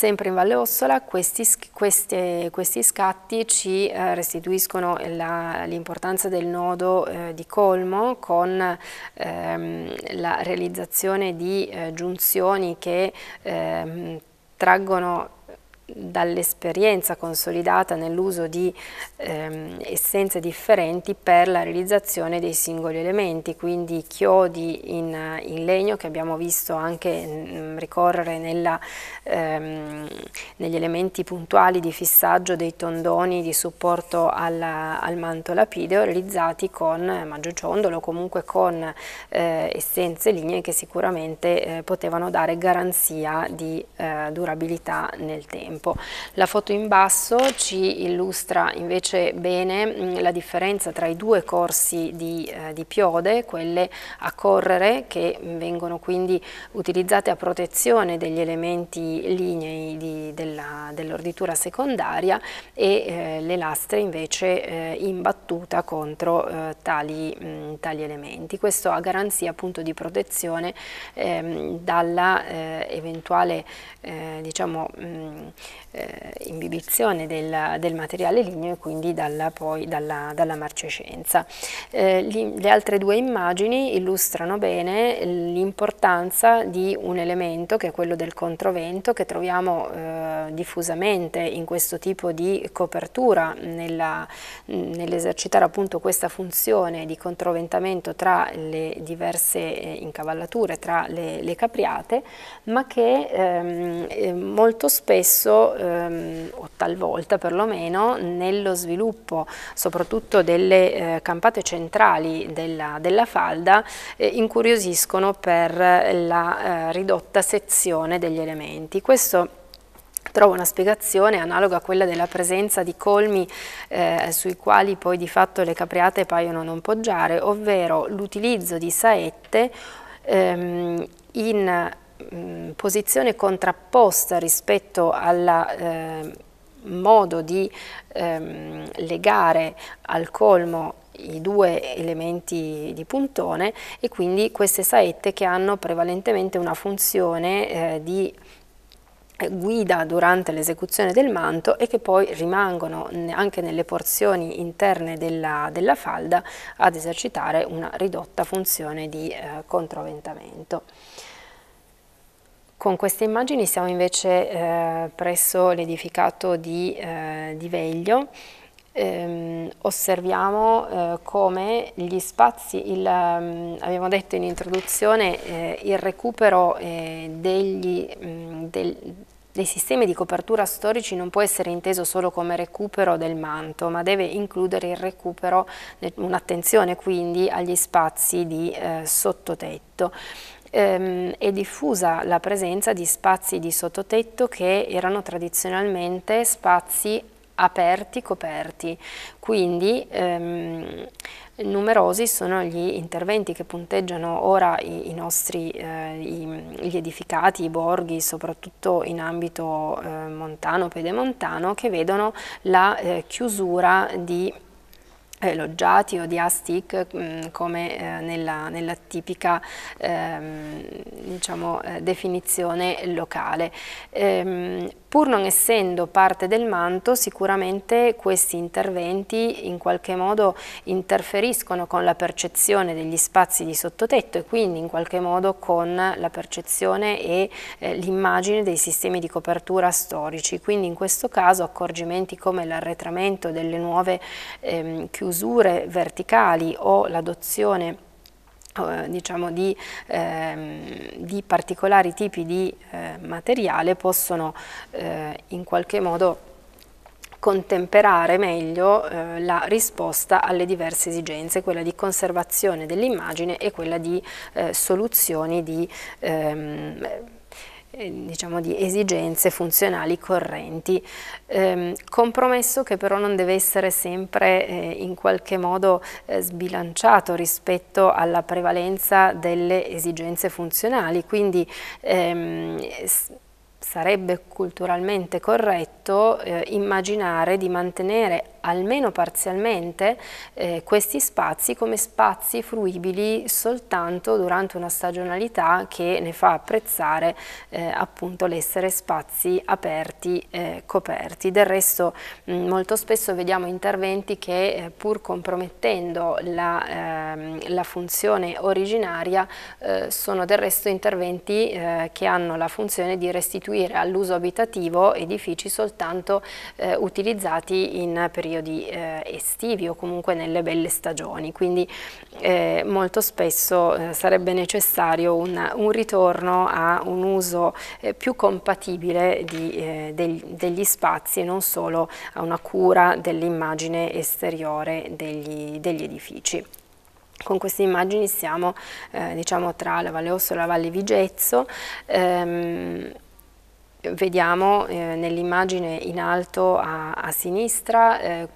Sempre in Valle Ossola questi, queste, questi scatti ci eh, restituiscono l'importanza del nodo eh, di Colmo con ehm, la realizzazione di eh, giunzioni che ehm, traggono dall'esperienza consolidata nell'uso di ehm, essenze differenti per la realizzazione dei singoli elementi, quindi chiodi in, in legno che abbiamo visto anche mh, mm, ricorrere nella, ehm, negli elementi puntuali di fissaggio dei tondoni di supporto alla, al manto lapideo realizzati con eh, maggio ciondolo o comunque con eh, essenze lignee che sicuramente eh, potevano dare garanzia di eh, durabilità nel tempo tempo. La foto in basso ci illustra invece bene mm, la differenza tra i due corsi di, eh, di piode, quelle a correre che vengono quindi utilizzate a protezione degli elementi lignei dell'orditura secondaria e eh, le lastre invece eh, in battuta contro eh, tali, mh, mm, tali, elementi. Questo a garanzia appunto di protezione ehm, dalla eh, eventuale eh, diciamo, mh, mm, eh, imbibizione del, del, materiale ligneo e quindi dalla, poi, dalla, dalla marcescenza. Eh, li, le altre due immagini illustrano bene l'importanza di un elemento che è quello del controvento che troviamo eh, diffusamente in questo tipo di copertura nell'esercitare nell appunto questa funzione di controventamento tra le diverse eh, incavallature, tra le, le capriate, ma che ehm, eh, molto spesso spesso ehm, o talvolta perlomeno nello sviluppo soprattutto delle eh, campate centrali della, della falda eh, incuriosiscono per la eh, ridotta sezione degli elementi. Questo Trovo una spiegazione analoga a quella della presenza di colmi eh, sui quali poi di fatto le capriate paiono non poggiare, ovvero l'utilizzo di saette ehm, in mh, posizione contrapposta rispetto al eh, modo di ehm, legare al colmo i due elementi di puntone e quindi queste saette che hanno prevalentemente una funzione eh, di eh, guida durante l'esecuzione del manto e che poi rimangono anche nelle porzioni interne della, della falda ad esercitare una ridotta funzione di eh, controventamento. Con queste immagini siamo invece eh, presso l'edificato di, eh, di, Veglio, ehm, osserviamo eh, come gli spazi, il, um, abbiamo detto in introduzione, eh, il recupero eh, degli, mh, mm, del, dei sistemi di copertura storici non può essere inteso solo come recupero del manto, ma deve includere il recupero, eh, un'attenzione quindi agli spazi di eh, sottotetto ehm, è diffusa la presenza di spazi di sottotetto che erano tradizionalmente spazi aperti, coperti, quindi ehm, numerosi sono gli interventi che punteggiano ora i, i nostri, eh, i, gli edificati, i borghi, soprattutto in ambito eh, montano, pedemontano, che vedono la eh, chiusura di elogiati o di ASTIC mm, come eh, nella, nella, tipica ehm, diciamo, eh, definizione locale. Ehm, Pur non essendo parte del manto, sicuramente questi interventi in qualche modo interferiscono con la percezione degli spazi di sottotetto e quindi in qualche modo con la percezione e eh, l'immagine dei sistemi di copertura storici. Quindi in questo caso accorgimenti come l'arretramento delle nuove ehm, chiusure verticali o l'adozione eh, diciamo di, ehm, di, particolari tipi di eh, materiale possono eh, in qualche modo contemperare meglio eh, la risposta alle diverse esigenze, quella di conservazione dell'immagine e quella di eh, soluzioni di ehm, eh, diciamo di esigenze funzionali correnti. Eh, compromesso che però non deve essere sempre eh, in qualche modo eh, sbilanciato rispetto alla prevalenza delle esigenze funzionali, quindi ehm, sarebbe culturalmente corretto eh, immaginare di mantenere almeno parzialmente eh, questi spazi come spazi fruibili soltanto durante una stagionalità che ne fa apprezzare eh, appunto l'essere spazi aperti, eh, coperti. Del resto mh, mm, molto spesso vediamo interventi che eh, pur compromettendo la, ehm, la funzione originaria eh, sono del resto interventi eh, che hanno la funzione di restituire all'uso abitativo edifici soltanto utilizzati in periodi periodi eh, estivi o comunque nelle belle stagioni, quindi eh, molto spesso eh, sarebbe necessario un, un, ritorno a un uso più compatibile di, degli, degli spazi e non solo a una cura dell'immagine esteriore degli, degli edifici. Con queste immagini siamo eh, diciamo, tra la Valle Osso e la Valle Vigezzo, ehm, Vediamo eh, nell'immagine in alto a, a sinistra eh,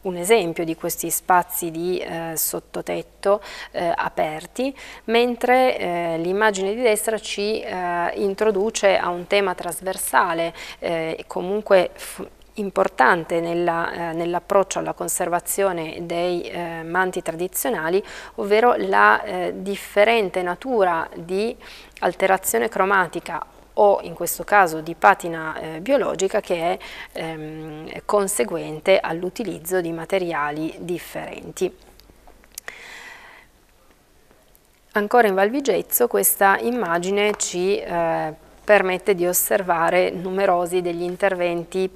un esempio di questi spazi di eh, sottotetto eh, aperti, mentre eh, l'immagine di destra ci eh, introduce a un tema trasversale e eh, comunque importante eh, nell'approccio alla conservazione dei manti tradizionali, ovvero la differente natura di alterazione cromatica o in questo caso di patina eh, biologica che è ehm, conseguente all'utilizzo di materiali differenti. Ancora in Valvigezzo questa immagine ci eh, permette di osservare numerosi degli interventi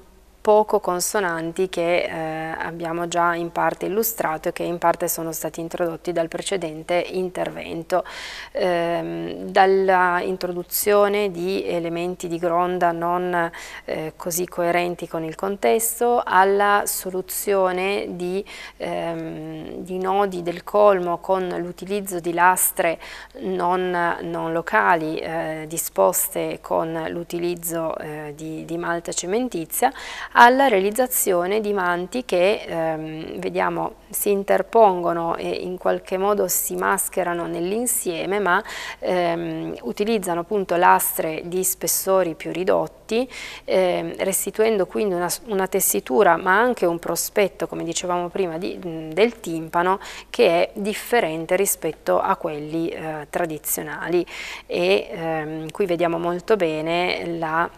poco consonanti che eh, abbiamo già in parte illustrato e che in parte sono stati introdotti dal precedente intervento. Eh, dalla introduzione di elementi di gronda non eh, così coerenti con il contesto alla soluzione di, ehm, di nodi del colmo con l'utilizzo di lastre non, non locali eh, disposte con l'utilizzo eh, di, di malta cementizia alla realizzazione di manti che ehm, vediamo si interpongono e in qualche modo si mascherano nell'insieme ma ehm, utilizzano appunto lastre di spessori più ridotti ehm, restituendo quindi una, una, tessitura ma anche un prospetto come dicevamo prima di, mhmm, del timpano che è differente rispetto a quelli eh, tradizionali e ehm, qui vediamo molto bene la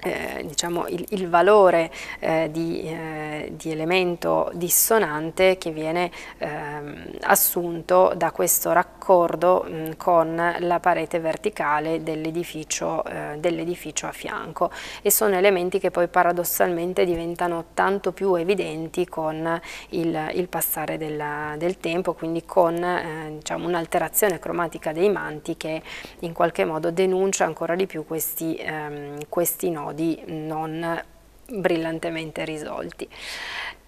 eh, diciamo il, il valore eh, di, eh, di, elemento dissonante che viene ehm, assunto da questo raccordo mh, con la parete verticale dell'edificio eh, dell a fianco e sono elementi che poi paradossalmente diventano tanto più evidenti con il, il passare della, del tempo, quindi con eh, diciamo un'alterazione cromatica dei manti che in qualche modo denuncia ancora di più questi, ehm, questi nodi di non brillantemente risolti.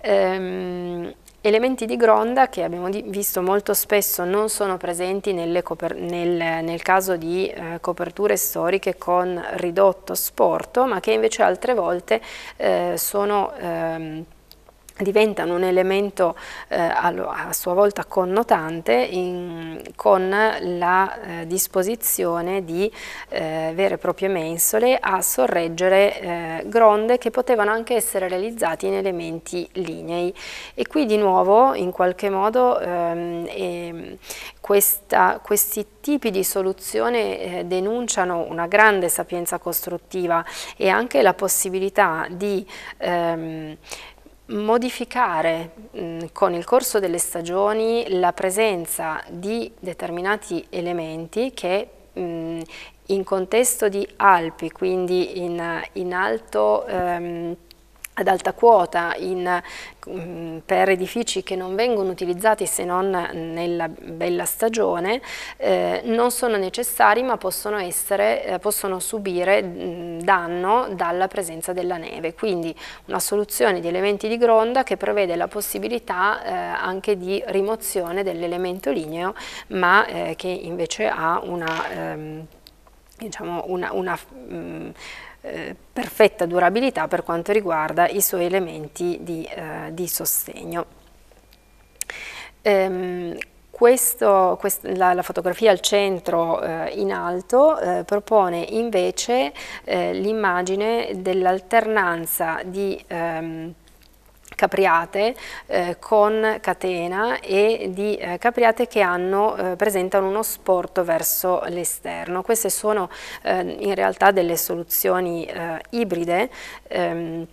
Ehm, elementi di gronda che abbiamo visto molto spesso non sono presenti nel, nel, caso di eh, coperture storiche con ridotto sporto, ma che invece altre volte eh, sono... Ehm, diventano un elemento eh, a sua volta connotante in, con la eh, disposizione di eh, vere e proprie mensole a sorreggere eh, gronde che potevano anche essere realizzate in elementi lignei e qui di nuovo in qualche modo ehm, questa, questi tipi di soluzione eh, denunciano una grande sapienza costruttiva e anche la possibilità di ehm, modificare mh, con il corso delle stagioni la presenza di determinati elementi che mh, in contesto di Alpi, quindi in, in alto ehm, ad alta quota in, mm, per edifici che non vengono utilizzati se non nella bella stagione eh, non sono necessari ma possono, essere, eh, possono subire mm, danno dalla presenza della neve quindi una soluzione di elementi di gronda che prevede la possibilità eh, anche di rimozione dell'elemento ligneo ma eh, che invece ha una, ehm, diciamo una, una mh, mm, eh, perfetta durabilità per quanto riguarda i suoi elementi di, eh, di sostegno. Ehm, questo, quest, la, la, fotografia al centro eh, in alto eh, propone invece eh, l'immagine dell'alternanza di ehm, capriate eh, con catena e di eh, capriate che hanno, eh, presentano uno sporto verso l'esterno. Queste sono eh, in realtà delle soluzioni eh, ibride ehm,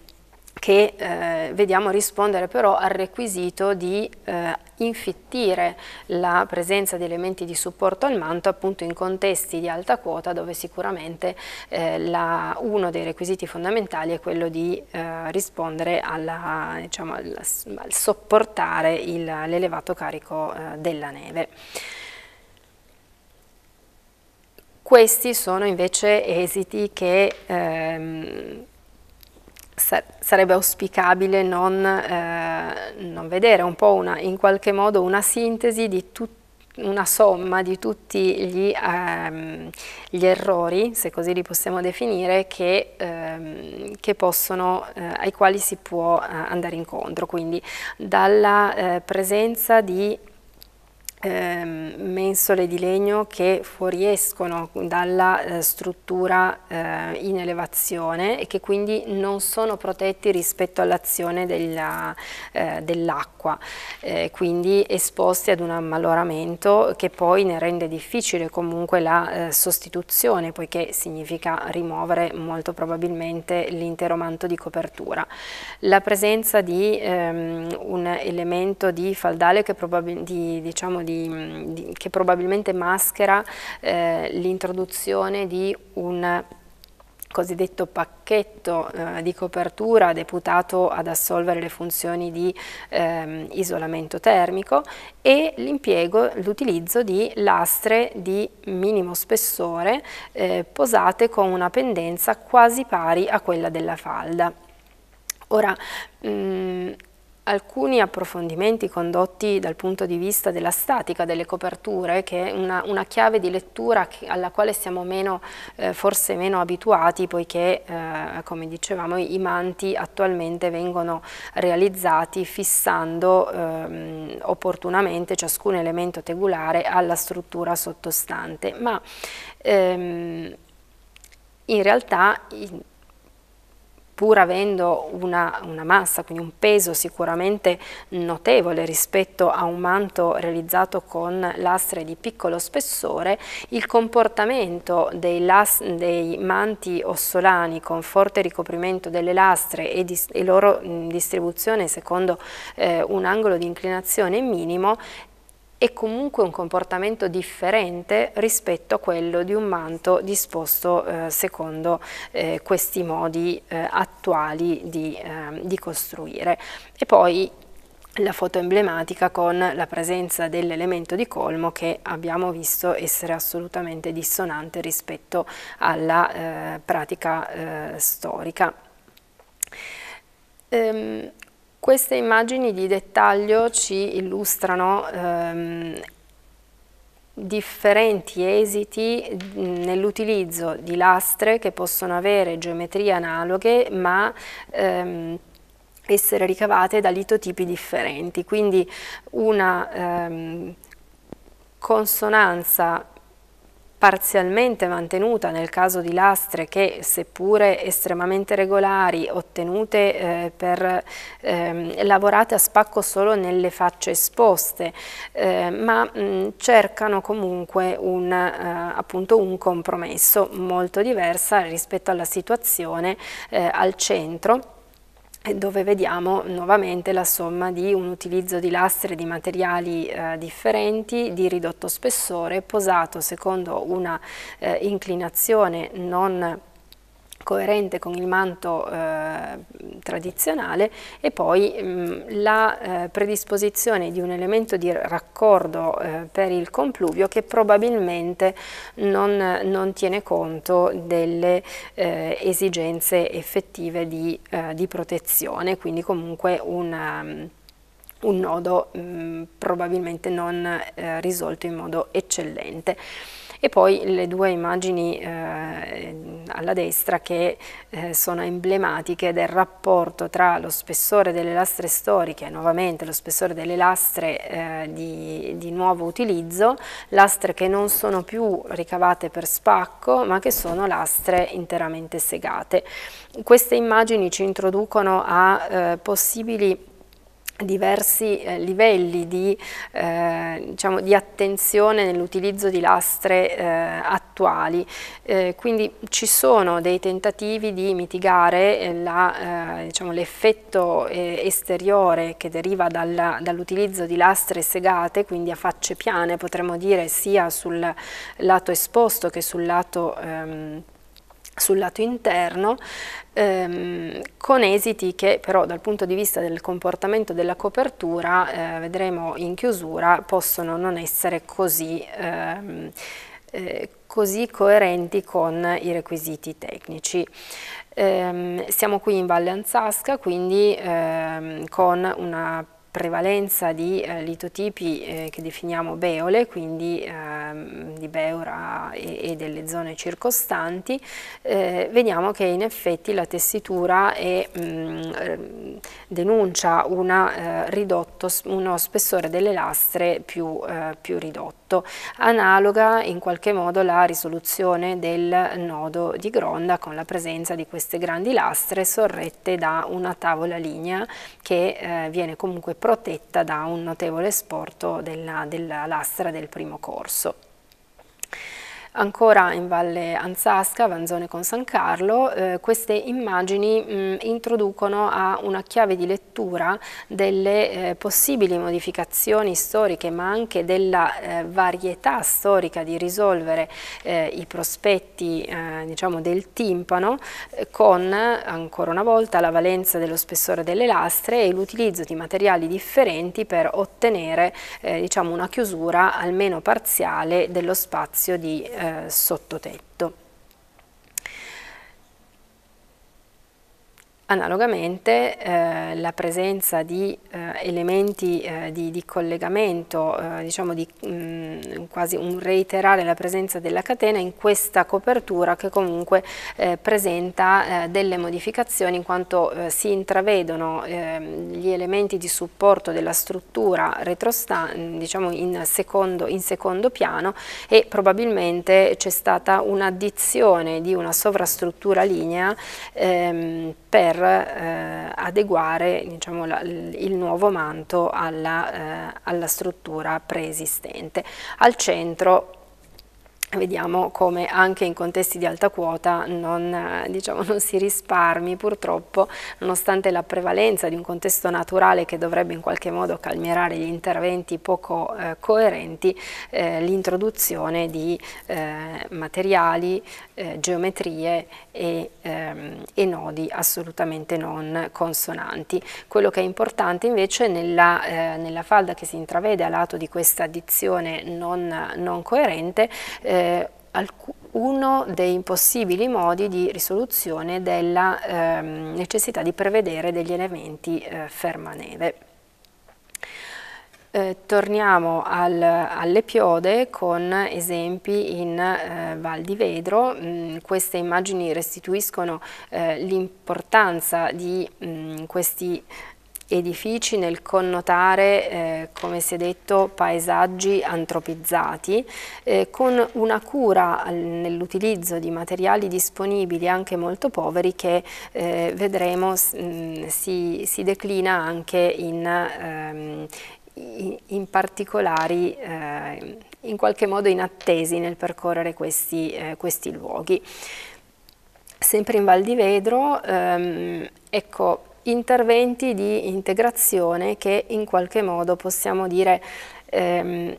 che eh, vediamo rispondere però al requisito di eh, infittire la presenza di elementi di supporto al manto appunto in contesti di alta quota dove sicuramente eh, la, uno dei requisiti fondamentali è quello di eh, rispondere alla, diciamo, al, al, sopportare l'elevato carico eh, della neve. Questi sono invece esiti che ehm, sarebbe auspicabile non, eh, non vedere un po' una, in qualche modo una sintesi di tutti una somma di tutti gli, ehm, gli, errori, se così li possiamo definire, che, ehm, che possono, eh, ai quali si può eh, andare incontro, quindi dalla eh, presenza di eh, mensole di legno che fuoriescono dalla eh, struttura eh, in elevazione e che quindi non sono protetti rispetto all'azione eh, dell'acqua, dell eh, quindi esposti ad un ammaloramento che poi ne rende difficile comunque la eh, sostituzione poiché significa rimuovere molto probabilmente l'intero manto di copertura. La presenza di ehm, un elemento di faldale che probabilmente di, diciamo, di, di, che probabilmente maschera eh, l'introduzione di un cosiddetto pacchetto eh, di copertura deputato ad assolvere le funzioni di ehm, isolamento termico e l'impiego, l'utilizzo di lastre di minimo spessore eh, posate con una pendenza quasi pari a quella della falda. Ora, mh, alcuni approfondimenti condotti dal punto di vista della statica delle coperture, che è una, una chiave di lettura che, alla quale siamo meno, eh, forse meno abituati, poiché, eh, come dicevamo, i manti attualmente vengono realizzati fissando eh, opportunamente ciascun elemento tegulare alla struttura sottostante. Ma ehm, in realtà pur avendo una, una, massa, quindi un peso sicuramente notevole rispetto a un manto realizzato con lastre di piccolo spessore, il comportamento dei, dei manti ossolani con forte ricoprimento delle lastre e, dis e loro mh, distribuzione secondo eh, un angolo di inclinazione minimo è comunque un comportamento differente rispetto a quello di un manto disposto eh, secondo eh, questi modi eh, attuali di, ehm, di costruire. E poi la foto emblematica con la presenza dell'elemento di colmo che abbiamo visto essere assolutamente dissonante rispetto alla eh, pratica eh, storica. Ehm, queste immagini di dettaglio ci illustrano ehm, differenti esiti nell'utilizzo di lastre che possono avere geometrie analoghe ma ehm, essere ricavate da litotipi differenti, quindi una ehm, consonanza parzialmente mantenuta nel caso di lastre che seppure estremamente regolari ottenute eh, per eh, lavorate a spacco solo nelle facce esposte eh, ma mh, mm, cercano comunque un, eh, appunto un compromesso molto diversa rispetto alla situazione eh, al centro dove vediamo nuovamente la somma di un utilizzo di lastre di materiali eh, differenti di ridotto spessore posato secondo una eh, inclinazione non coerente con il manto eh, tradizionale e poi mh, mm, la eh, predisposizione di un elemento di raccordo eh, per il compluvio che probabilmente non, non tiene conto delle eh, esigenze effettive di, eh, di, protezione, quindi comunque una, un nodo mh, mm, probabilmente non eh, risolto in modo eccellente e poi le due immagini eh, alla destra che eh, sono emblematiche del rapporto tra lo spessore delle lastre storiche, nuovamente lo spessore delle lastre eh, di, di nuovo utilizzo, lastre che non sono più ricavate per spacco ma che sono lastre interamente segate. Queste immagini ci introducono a eh, possibili diversi eh, livelli di, eh, diciamo, di attenzione nell'utilizzo di lastre eh, attuali. Eh, quindi ci sono dei tentativi di mitigare eh, eh, diciamo, l'effetto diciamo, esteriore che deriva dall'utilizzo di lastre segate, quindi a facce piane potremmo dire sia sul lato esposto che sul lato ehm, sul lato interno ehm, con esiti che però dal punto di vista del comportamento della copertura eh, vedremo in chiusura possono non essere così, ehm, eh, così coerenti con i requisiti tecnici. Ehm, siamo qui in Valle Anzasca quindi ehm, con una prevalenza di eh, litotipi eh, che definiamo beole, quindi ehm, di Beura e, e, delle zone circostanti, eh, vediamo che in effetti la tessitura è, mh, mm, eh, denuncia una, eh, ridotto, uno spessore delle lastre più, eh, più ridotto prodotto, analoga in qualche modo la risoluzione del nodo di gronda con la presenza di queste grandi lastre sorrette da una tavola linea che eh, viene comunque protetta da un notevole sporto della, della lastra del primo corso. Ancora in Valle Anzasca, Vanzone con San Carlo, eh, queste immagini mh, mm, introducono a una chiave di lettura delle eh, possibili modificazioni storiche ma anche della eh, varietà storica di risolvere eh, i prospetti eh, diciamo del timpano eh, con ancora una volta la valenza dello spessore delle lastre e l'utilizzo di materiali differenti per ottenere diciamo una chiusura almeno parziale dello spazio di eh, eh, sottotetto. Analogamente eh, la presenza di eh, elementi eh, di, di, collegamento, eh, diciamo di mh, mm, quasi un reiterare la presenza della catena in questa copertura che comunque eh, presenta eh, delle modificazioni in quanto si intravedono ehm, gli elementi di supporto della struttura retrostante mm, diciamo in secondo, in secondo piano e probabilmente c'è stata un'addizione di una sovrastruttura linea ehm, per per eh, adeguare diciamo, la, il nuovo manto alla, eh, alla struttura preesistente. Al centro vediamo come anche in contesti di alta quota non, eh, diciamo, non, si risparmi purtroppo nonostante la prevalenza di un contesto naturale che dovrebbe in qualche modo calmierare gli interventi poco eh, coerenti eh, l'introduzione di eh, materiali, eh, geometrie e, ehm, e, nodi assolutamente non consonanti. Quello che è importante invece nella, eh, nella falda che si intravede a lato di questa addizione non, non coerente eh, uno dei possibili modi di risoluzione della eh, necessità di prevedere degli elementi eh, fermaneve. Eh, torniamo al, alle piode con esempi in eh, Val di Vedro, mh, mm, queste immagini restituiscono eh, l'importanza di mh, mm, questi edifici nel connotare, eh, come si è detto, paesaggi antropizzati, eh, con una cura nell'utilizzo di materiali disponibili anche molto poveri che eh, vedremo mm, si, si, declina anche in, ehm, in particolari, eh, in qualche modo inattesi nel percorrere questi, eh, questi luoghi. Sempre in Val di Vedro, ehm, ecco, interventi di integrazione che in qualche modo possiamo dire ehm,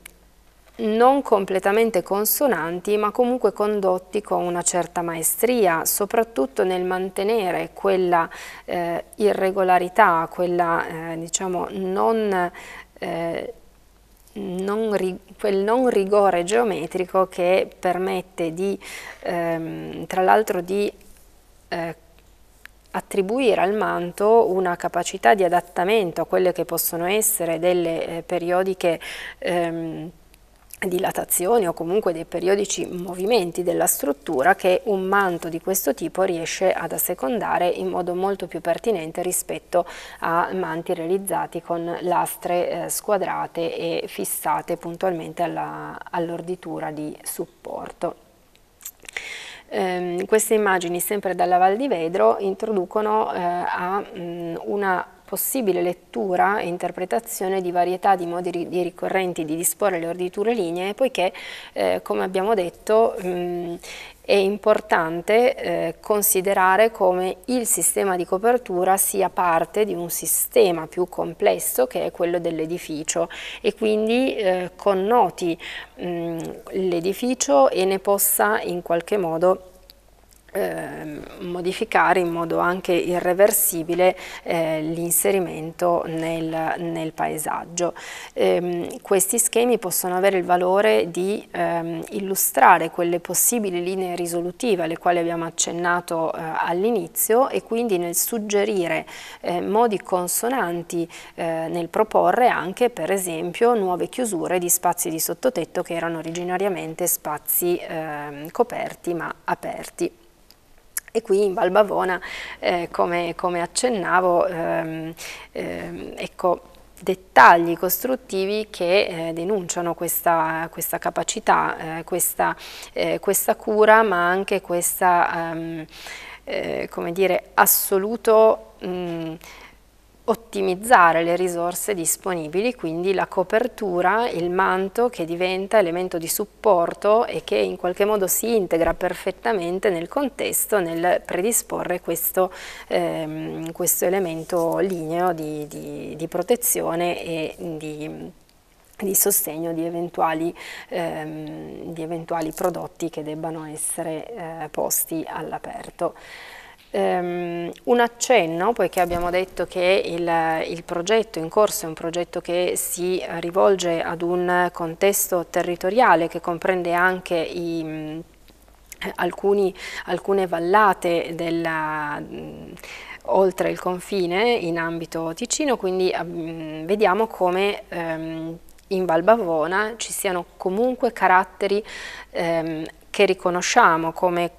non completamente consonanti ma comunque condotti con una certa maestria, soprattutto nel mantenere quella eh, irregolarità, quella eh, diciamo non, eh, non quel non rigore geometrico che permette di, ehm, tra l'altro di eh, attribuire al manto una capacità di adattamento a quelle che possono essere delle eh, periodiche ehm, dilatazioni o comunque dei periodici movimenti della struttura che un manto di questo tipo riesce ad assecondare in modo molto più pertinente rispetto a manti realizzati con lastre eh, squadrate e fissate puntualmente all'orditura all di supporto. Eh, queste immagini, sempre dalla Val di Vedro, introducono eh, a mh, mm, una possibile lettura e interpretazione di varietà di modi di ricorrenti di disporre le orditure linee, poiché, eh, come abbiamo detto, mh, mm, è importante eh, considerare come il sistema di copertura sia parte di un sistema più complesso che è quello dell'edificio e quindi eh, connoti mm, l'edificio e ne possa in qualche modo Ehm, modificare in modo anche irreversibile eh, l'inserimento nel, nel, paesaggio. Eh, questi schemi possono avere il valore di ehm, illustrare quelle possibili linee risolutive alle quali abbiamo accennato eh, all'inizio e quindi nel suggerire eh, modi consonanti eh, nel proporre anche per esempio nuove chiusure di spazi di sottotetto che erano originariamente spazi ehm, coperti ma aperti. E qui in Valbavona, eh, come, come, accennavo, ehm, ehm, ecco, dettagli costruttivi che eh, denunciano questa, questa capacità, eh, questa, eh, questa, cura, ma anche questo ehm, eh, come assoluto... Mh, mm, ottimizzare le risorse disponibili, quindi la copertura, il manto che diventa elemento di supporto e che in qualche modo si integra perfettamente nel contesto nel predisporre questo, ehm, questo elemento lineo di, di, di protezione e di, di sostegno di eventuali, ehm, eventuali, prodotti che debbano essere eh, posti all'aperto. Um, un accenno, poiché abbiamo detto che il, il, progetto in corso è un progetto che si rivolge ad un contesto territoriale che comprende anche i, mm, alcuni, alcune vallate della, mm, oltre il confine in ambito Ticino, quindi um, vediamo come um, in Valbavona ci siano comunque caratteri ehm, che riconosciamo come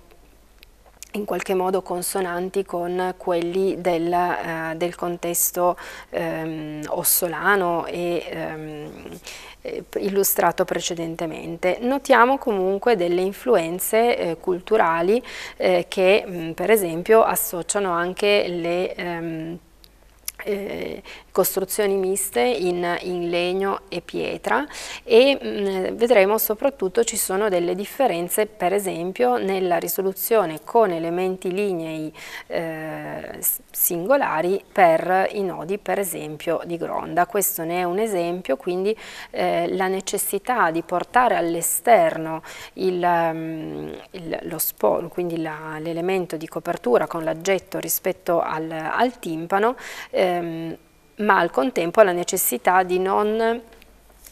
in qualche modo consonanti con quelli del, eh, del contesto ehm, ossolano e ehm, eh, illustrato precedentemente. Notiamo comunque delle influenze eh, culturali eh, che mh, per esempio associano anche le ehm, eh, costruzioni miste in, in legno e pietra e mh, mm, vedremo soprattutto ci sono delle differenze per esempio nella risoluzione con elementi lignei eh, singolari per i nodi per esempio di gronda. Questo ne è un esempio quindi eh, la necessità di portare all'esterno mm, l'elemento di copertura con l'aggetto rispetto al, al timpano ehm, ma al contempo la necessità di non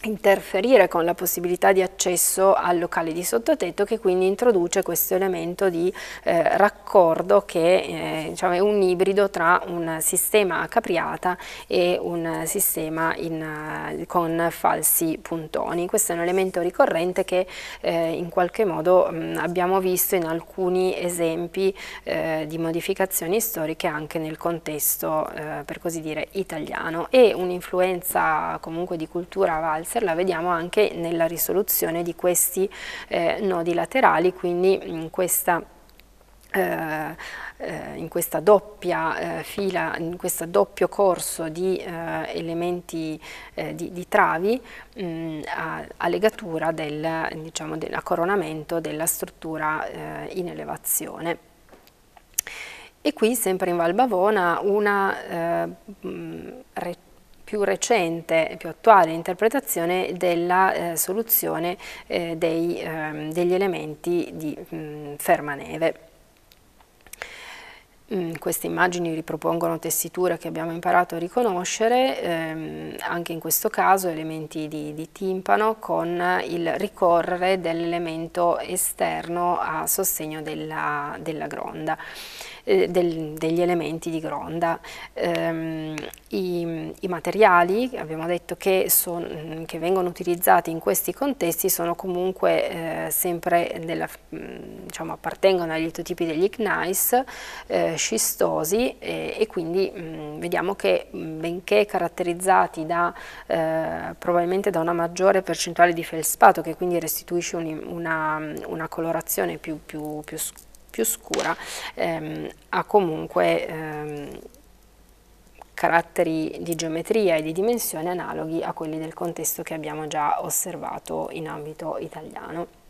interferire con la possibilità di accesso al locale di sottotetto che quindi introduce questo elemento di eh, raccordo che eh, diciamo, è un ibrido tra un sistema a capriata e un sistema in, eh, con falsi puntoni. Questo è un elemento ricorrente che eh, in qualche modo mh, mm, abbiamo visto in alcuni esempi eh, di modificazioni storiche anche nel contesto eh, per così dire italiano e un'influenza comunque di cultura valsa cancer la vediamo anche nella risoluzione di questi eh, nodi laterali, quindi in questa eh, eh, in questa doppia eh, fila, in questo doppio corso di elementi di, di travi mm, a, a, legatura del diciamo, del, coronamento della struttura in elevazione. E qui sempre in Valbavona una eh, mm, più recente e più attuale interpretazione della eh, soluzione eh, dei, eh, degli elementi di mh, mm, fermaneve. Mm, queste immagini ripropongono tessiture che abbiamo imparato a riconoscere, ehm, anche in questo caso elementi di, di timpano con il ricorrere dell'elemento esterno a sostegno della, della gronda eh, del, degli elementi di gronda. Ehm, i, i, materiali, abbiamo detto che, son, mm, che, vengono utilizzati in questi contesti, sono comunque eh, sempre della, mm, diciamo, appartengono agli itotipi degli ignice, eh, scistosi e quindi mh, mm, vediamo che benché caratterizzati da, eh, probabilmente da una maggiore percentuale di felspato che quindi restituisce un, una, una colorazione più, più, più scura, più scura, ehm, ha comunque ehm, caratteri di geometria e di dimensione analoghi a quelli del contesto che abbiamo già osservato in ambito italiano.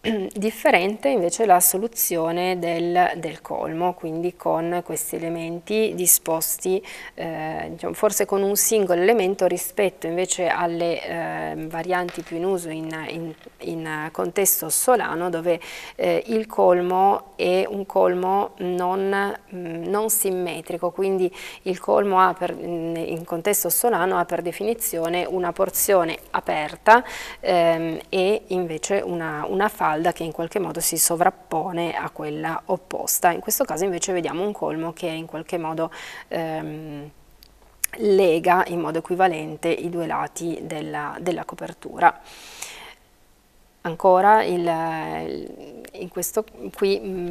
Differente invece la soluzione del, del, colmo, quindi con questi elementi disposti eh, diciamo, forse con un singolo elemento rispetto invece alle eh, varianti più in uso in, in, in contesto solano dove eh, il colmo è un colmo non, mm, non simmetrico, quindi il colmo per, mm, in contesto solano ha per definizione una porzione aperta ehm, e invece una, una fase calda che in qualche modo si sovrappone a quella opposta. In questo caso invece vediamo un colmo che in qualche modo ehm, lega in modo equivalente i due lati della, della copertura. Ancora il, in questo qui mm,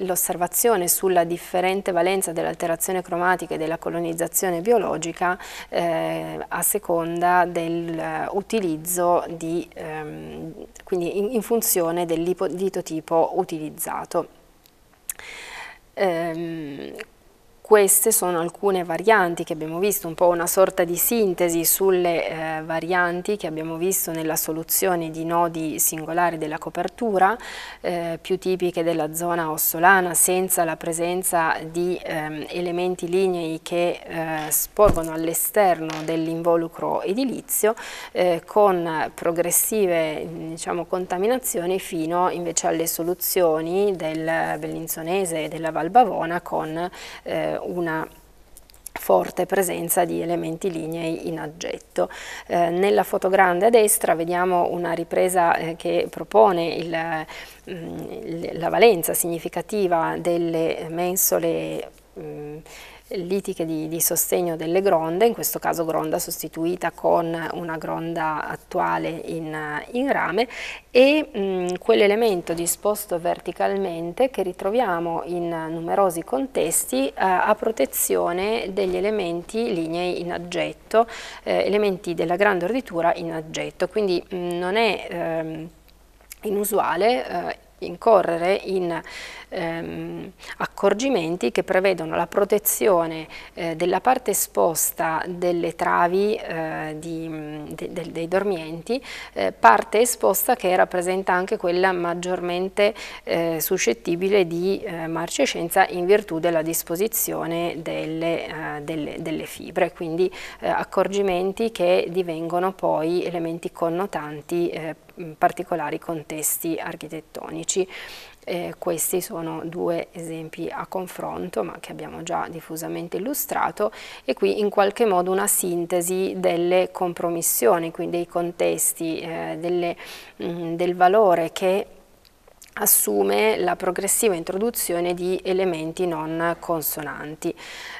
l'osservazione sulla differente valenza dell'alterazione cromatica e della colonizzazione biologica eh, a seconda dell'utilizzo eh, di, ehm, quindi in, in funzione del utilizzato. Ehm, queste sono alcune varianti che abbiamo visto, un po' una sorta di sintesi sulle eh, varianti che abbiamo visto nella soluzione di nodi singolari della copertura, eh, più tipiche della zona ossolana, senza la presenza di eh, elementi lignei che eh, sporgono all'esterno dell'involucro edilizio, eh, con progressive diciamo, contaminazioni fino invece alle soluzioni del bellinzonese e della Valbavona con eh, una forte presenza di elementi lignei in aggetto. Eh, nella fotogrande a destra vediamo una ripresa eh, che propone il, mh, mm, la valenza significativa delle mensole mh, mm, litiche di, di, sostegno delle gronde, in questo caso gronda sostituita con una gronda attuale in, in rame e quell'elemento disposto verticalmente che ritroviamo in numerosi contesti eh, a protezione degli elementi lignei in aggetto, eh, elementi della grande orditura in aggetto, quindi mh, non è ehm, eh, inusuale incorrere in ehm, accorgimenti che prevedono la protezione eh, della parte esposta delle travi eh, di, mm, de, de, dei dormienti, eh, parte esposta che rappresenta anche quella maggiormente eh, suscettibile di eh, marcescenza in virtù della disposizione delle, eh, delle, delle fibre, quindi accorgimenti che divengono poi elementi connotanti particolari contesti architettonici. Eh, questi sono due esempi a confronto ma che abbiamo già diffusamente illustrato e qui in qualche modo una sintesi delle compromissioni, quindi dei contesti, eh, delle, mh, mm, del valore che assume la progressiva introduzione di elementi non consonanti,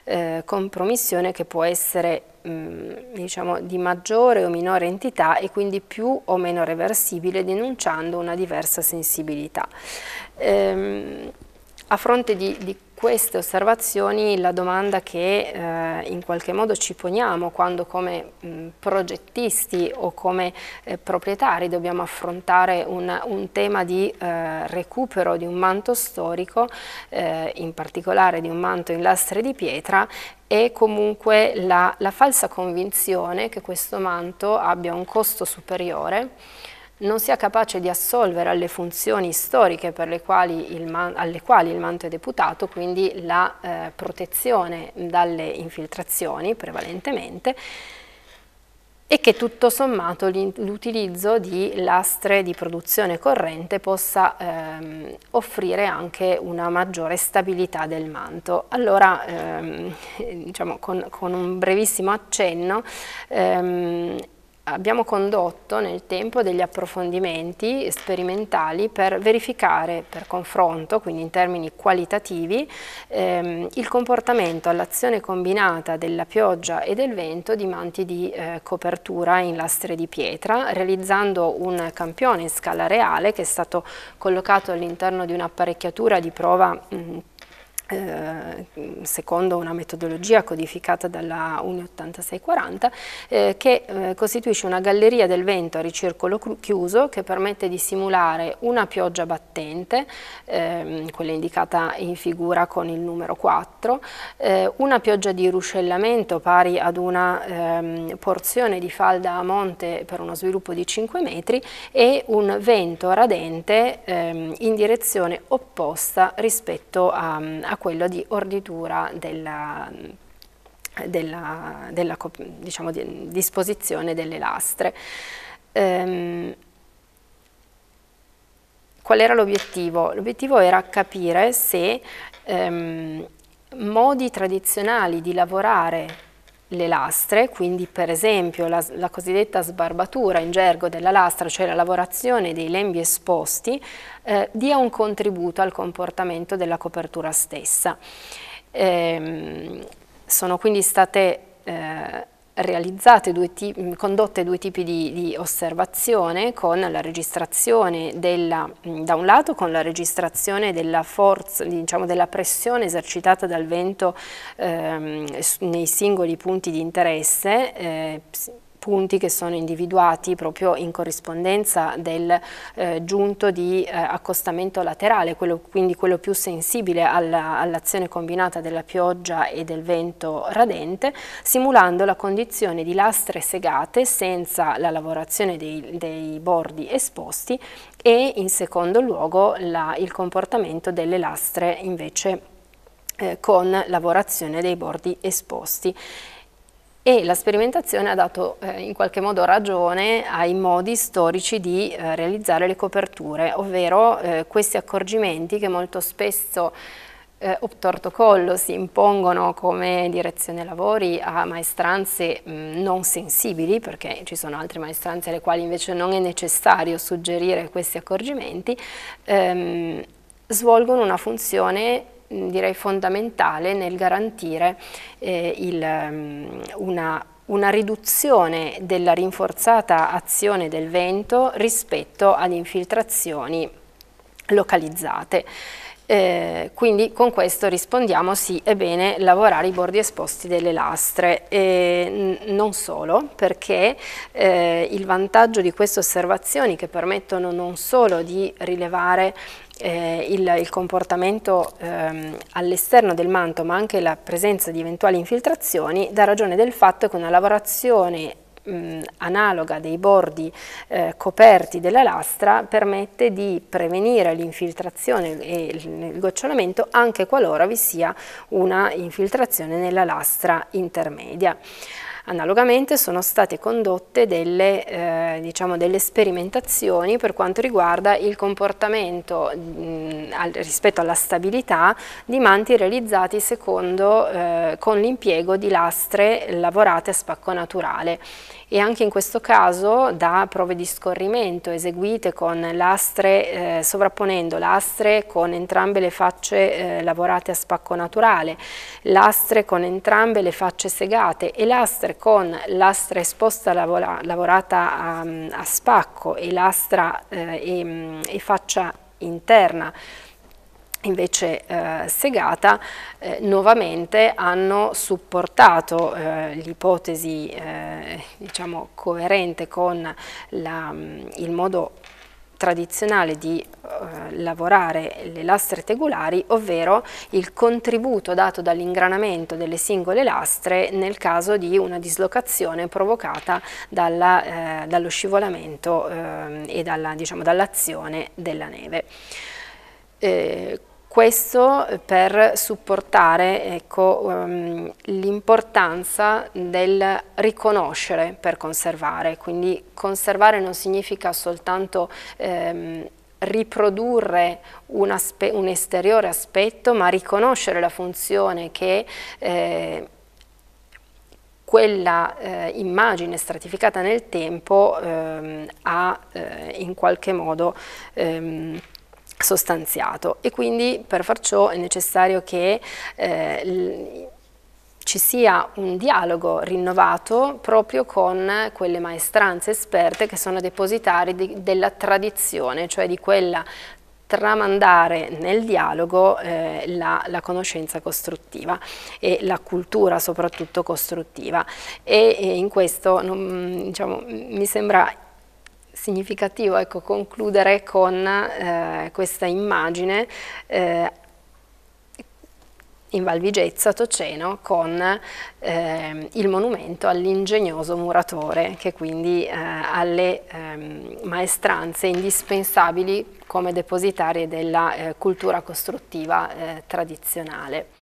eh, compromissione che può essere Mm, diciamo, di maggiore o minore entità e quindi più o meno reversibile denunciando una diversa sensibilità. Ehm, a fronte di, di queste osservazioni la domanda che eh, in qualche modo ci poniamo quando come mh, progettisti o come eh, proprietari dobbiamo affrontare un, un tema di eh, recupero di un manto storico, eh, in particolare di un manto in lastre di pietra, è comunque la, la falsa convinzione che questo manto abbia un costo superiore non sia capace di assolvere alle funzioni storiche quali man, alle quali il manto è deputato, quindi la eh, protezione dalle infiltrazioni prevalentemente, e che tutto sommato l'utilizzo di lastre di produzione corrente possa ehm, offrire anche una maggiore stabilità del manto. Allora, ehm, diciamo, con, con, un brevissimo accenno, ehm, abbiamo condotto nel tempo degli approfondimenti sperimentali per verificare per confronto, quindi in termini qualitativi, ehm, il comportamento all'azione combinata della pioggia e del vento di manti di eh, copertura in lastre di pietra, realizzando un campione in scala reale che è stato collocato all'interno di un'apparecchiatura di prova mh, mm, Ehm, secondo una metodologia codificata dalla Uni 8640 eh, che eh, costituisce una galleria del vento a ricircolo chiuso che permette di simulare una pioggia battente, ehm, quella indicata in figura con il numero 4, eh, una pioggia di ruscellamento pari ad una ehm, porzione di falda a monte per uno sviluppo di 5 metri e un vento radente ehm, in direzione opposta rispetto a, a quello di orditura della, della, della diciamo, di, disposizione delle lastre. Ehm, qual era l'obiettivo? L'obiettivo era capire se ehm, modi tradizionali di lavorare le lastre, quindi per esempio la, la, cosiddetta sbarbatura in gergo della lastra, cioè la lavorazione dei lembi esposti, eh, dia un contributo al comportamento della copertura stessa. Eh, sono quindi state eh, realizzate due condotte due tipi di, di, osservazione con la registrazione della, da un lato con la registrazione della, forza, diciamo, della pressione esercitata dal vento ehm, nei singoli punti di interesse eh, punti che sono individuati proprio in corrispondenza del eh, giunto di eh, accostamento laterale, quello, quindi quello più sensibile all'azione all combinata della pioggia e del vento radente, simulando la condizione di lastre segate senza la lavorazione dei, dei bordi esposti e in secondo luogo la, il comportamento delle lastre invece eh, con lavorazione dei bordi esposti e la sperimentazione ha dato eh, in qualche modo ragione ai modi storici di eh, realizzare le coperture, ovvero eh, questi accorgimenti che molto spesso eh, obtorto collo si impongono come direzione lavori a maestranze mh, mm, non sensibili, perché ci sono altre maestranze alle quali invece non è necessario suggerire questi accorgimenti, ehm, svolgono una funzione direi fondamentale nel garantire eh, il, una una riduzione della rinforzata azione del vento rispetto ad infiltrazioni localizzate. Eh, quindi con questo rispondiamo sì, è bene lavorare i bordi esposti delle lastre, e non solo perché eh, il vantaggio di queste osservazioni che permettono non solo di rilevare eh, il, il, comportamento ehm, all'esterno del manto ma anche la presenza di eventuali infiltrazioni dà ragione del fatto che una lavorazione mh, analoga dei bordi eh, coperti della lastra permette di prevenire l'infiltrazione e il gocciolamento anche qualora vi sia una infiltrazione nella lastra intermedia. Analogamente sono state condotte delle, eh, diciamo delle sperimentazioni per quanto riguarda il comportamento mh, mm, al, rispetto alla stabilità di manti realizzati secondo, eh, con l'impiego di lastre lavorate a spacco naturale e anche in questo caso da prove di scorrimento eseguite con lastre, eh, sovrapponendo lastre con entrambe le facce eh, lavorate a spacco naturale, lastre con entrambe le facce segate e lastre con l'astra esposta lavora, lavorata a, a, spacco e l'astra eh, e, e faccia interna invece eh, segata, eh, nuovamente hanno supportato eh, l'ipotesi eh, diciamo coerente con la, il modo tradizionale di eh, lavorare le lastre tegulari, ovvero il contributo dato dall'ingranamento delle singole lastre nel caso di una dislocazione provocata dalla, eh, dallo scivolamento eh, e diciamo, dall'azione diciamo, dall della neve. Eh, questo per supportare ecco, um, l'importanza del riconoscere per conservare, quindi conservare non significa soltanto um, riprodurre un, aspe un, esteriore aspetto, ma riconoscere la funzione che eh, quella eh, immagine stratificata nel tempo ehm, ha eh, in qualche modo ehm, sostanziato e quindi per far ciò è necessario che eh, ci sia un dialogo rinnovato proprio con quelle maestranze esperte che sono depositari di, della tradizione, cioè di quella tramandare nel dialogo eh, la, la, conoscenza costruttiva e la cultura soprattutto costruttiva e, e in questo non, diciamo, mi sembra significativo ecco, concludere con eh, questa immagine eh, in Valvigezza, Toceno, con eh, il monumento all'ingegnoso muratore, che quindi eh, alle eh, maestranze indispensabili come depositarie della eh, cultura costruttiva eh, tradizionale.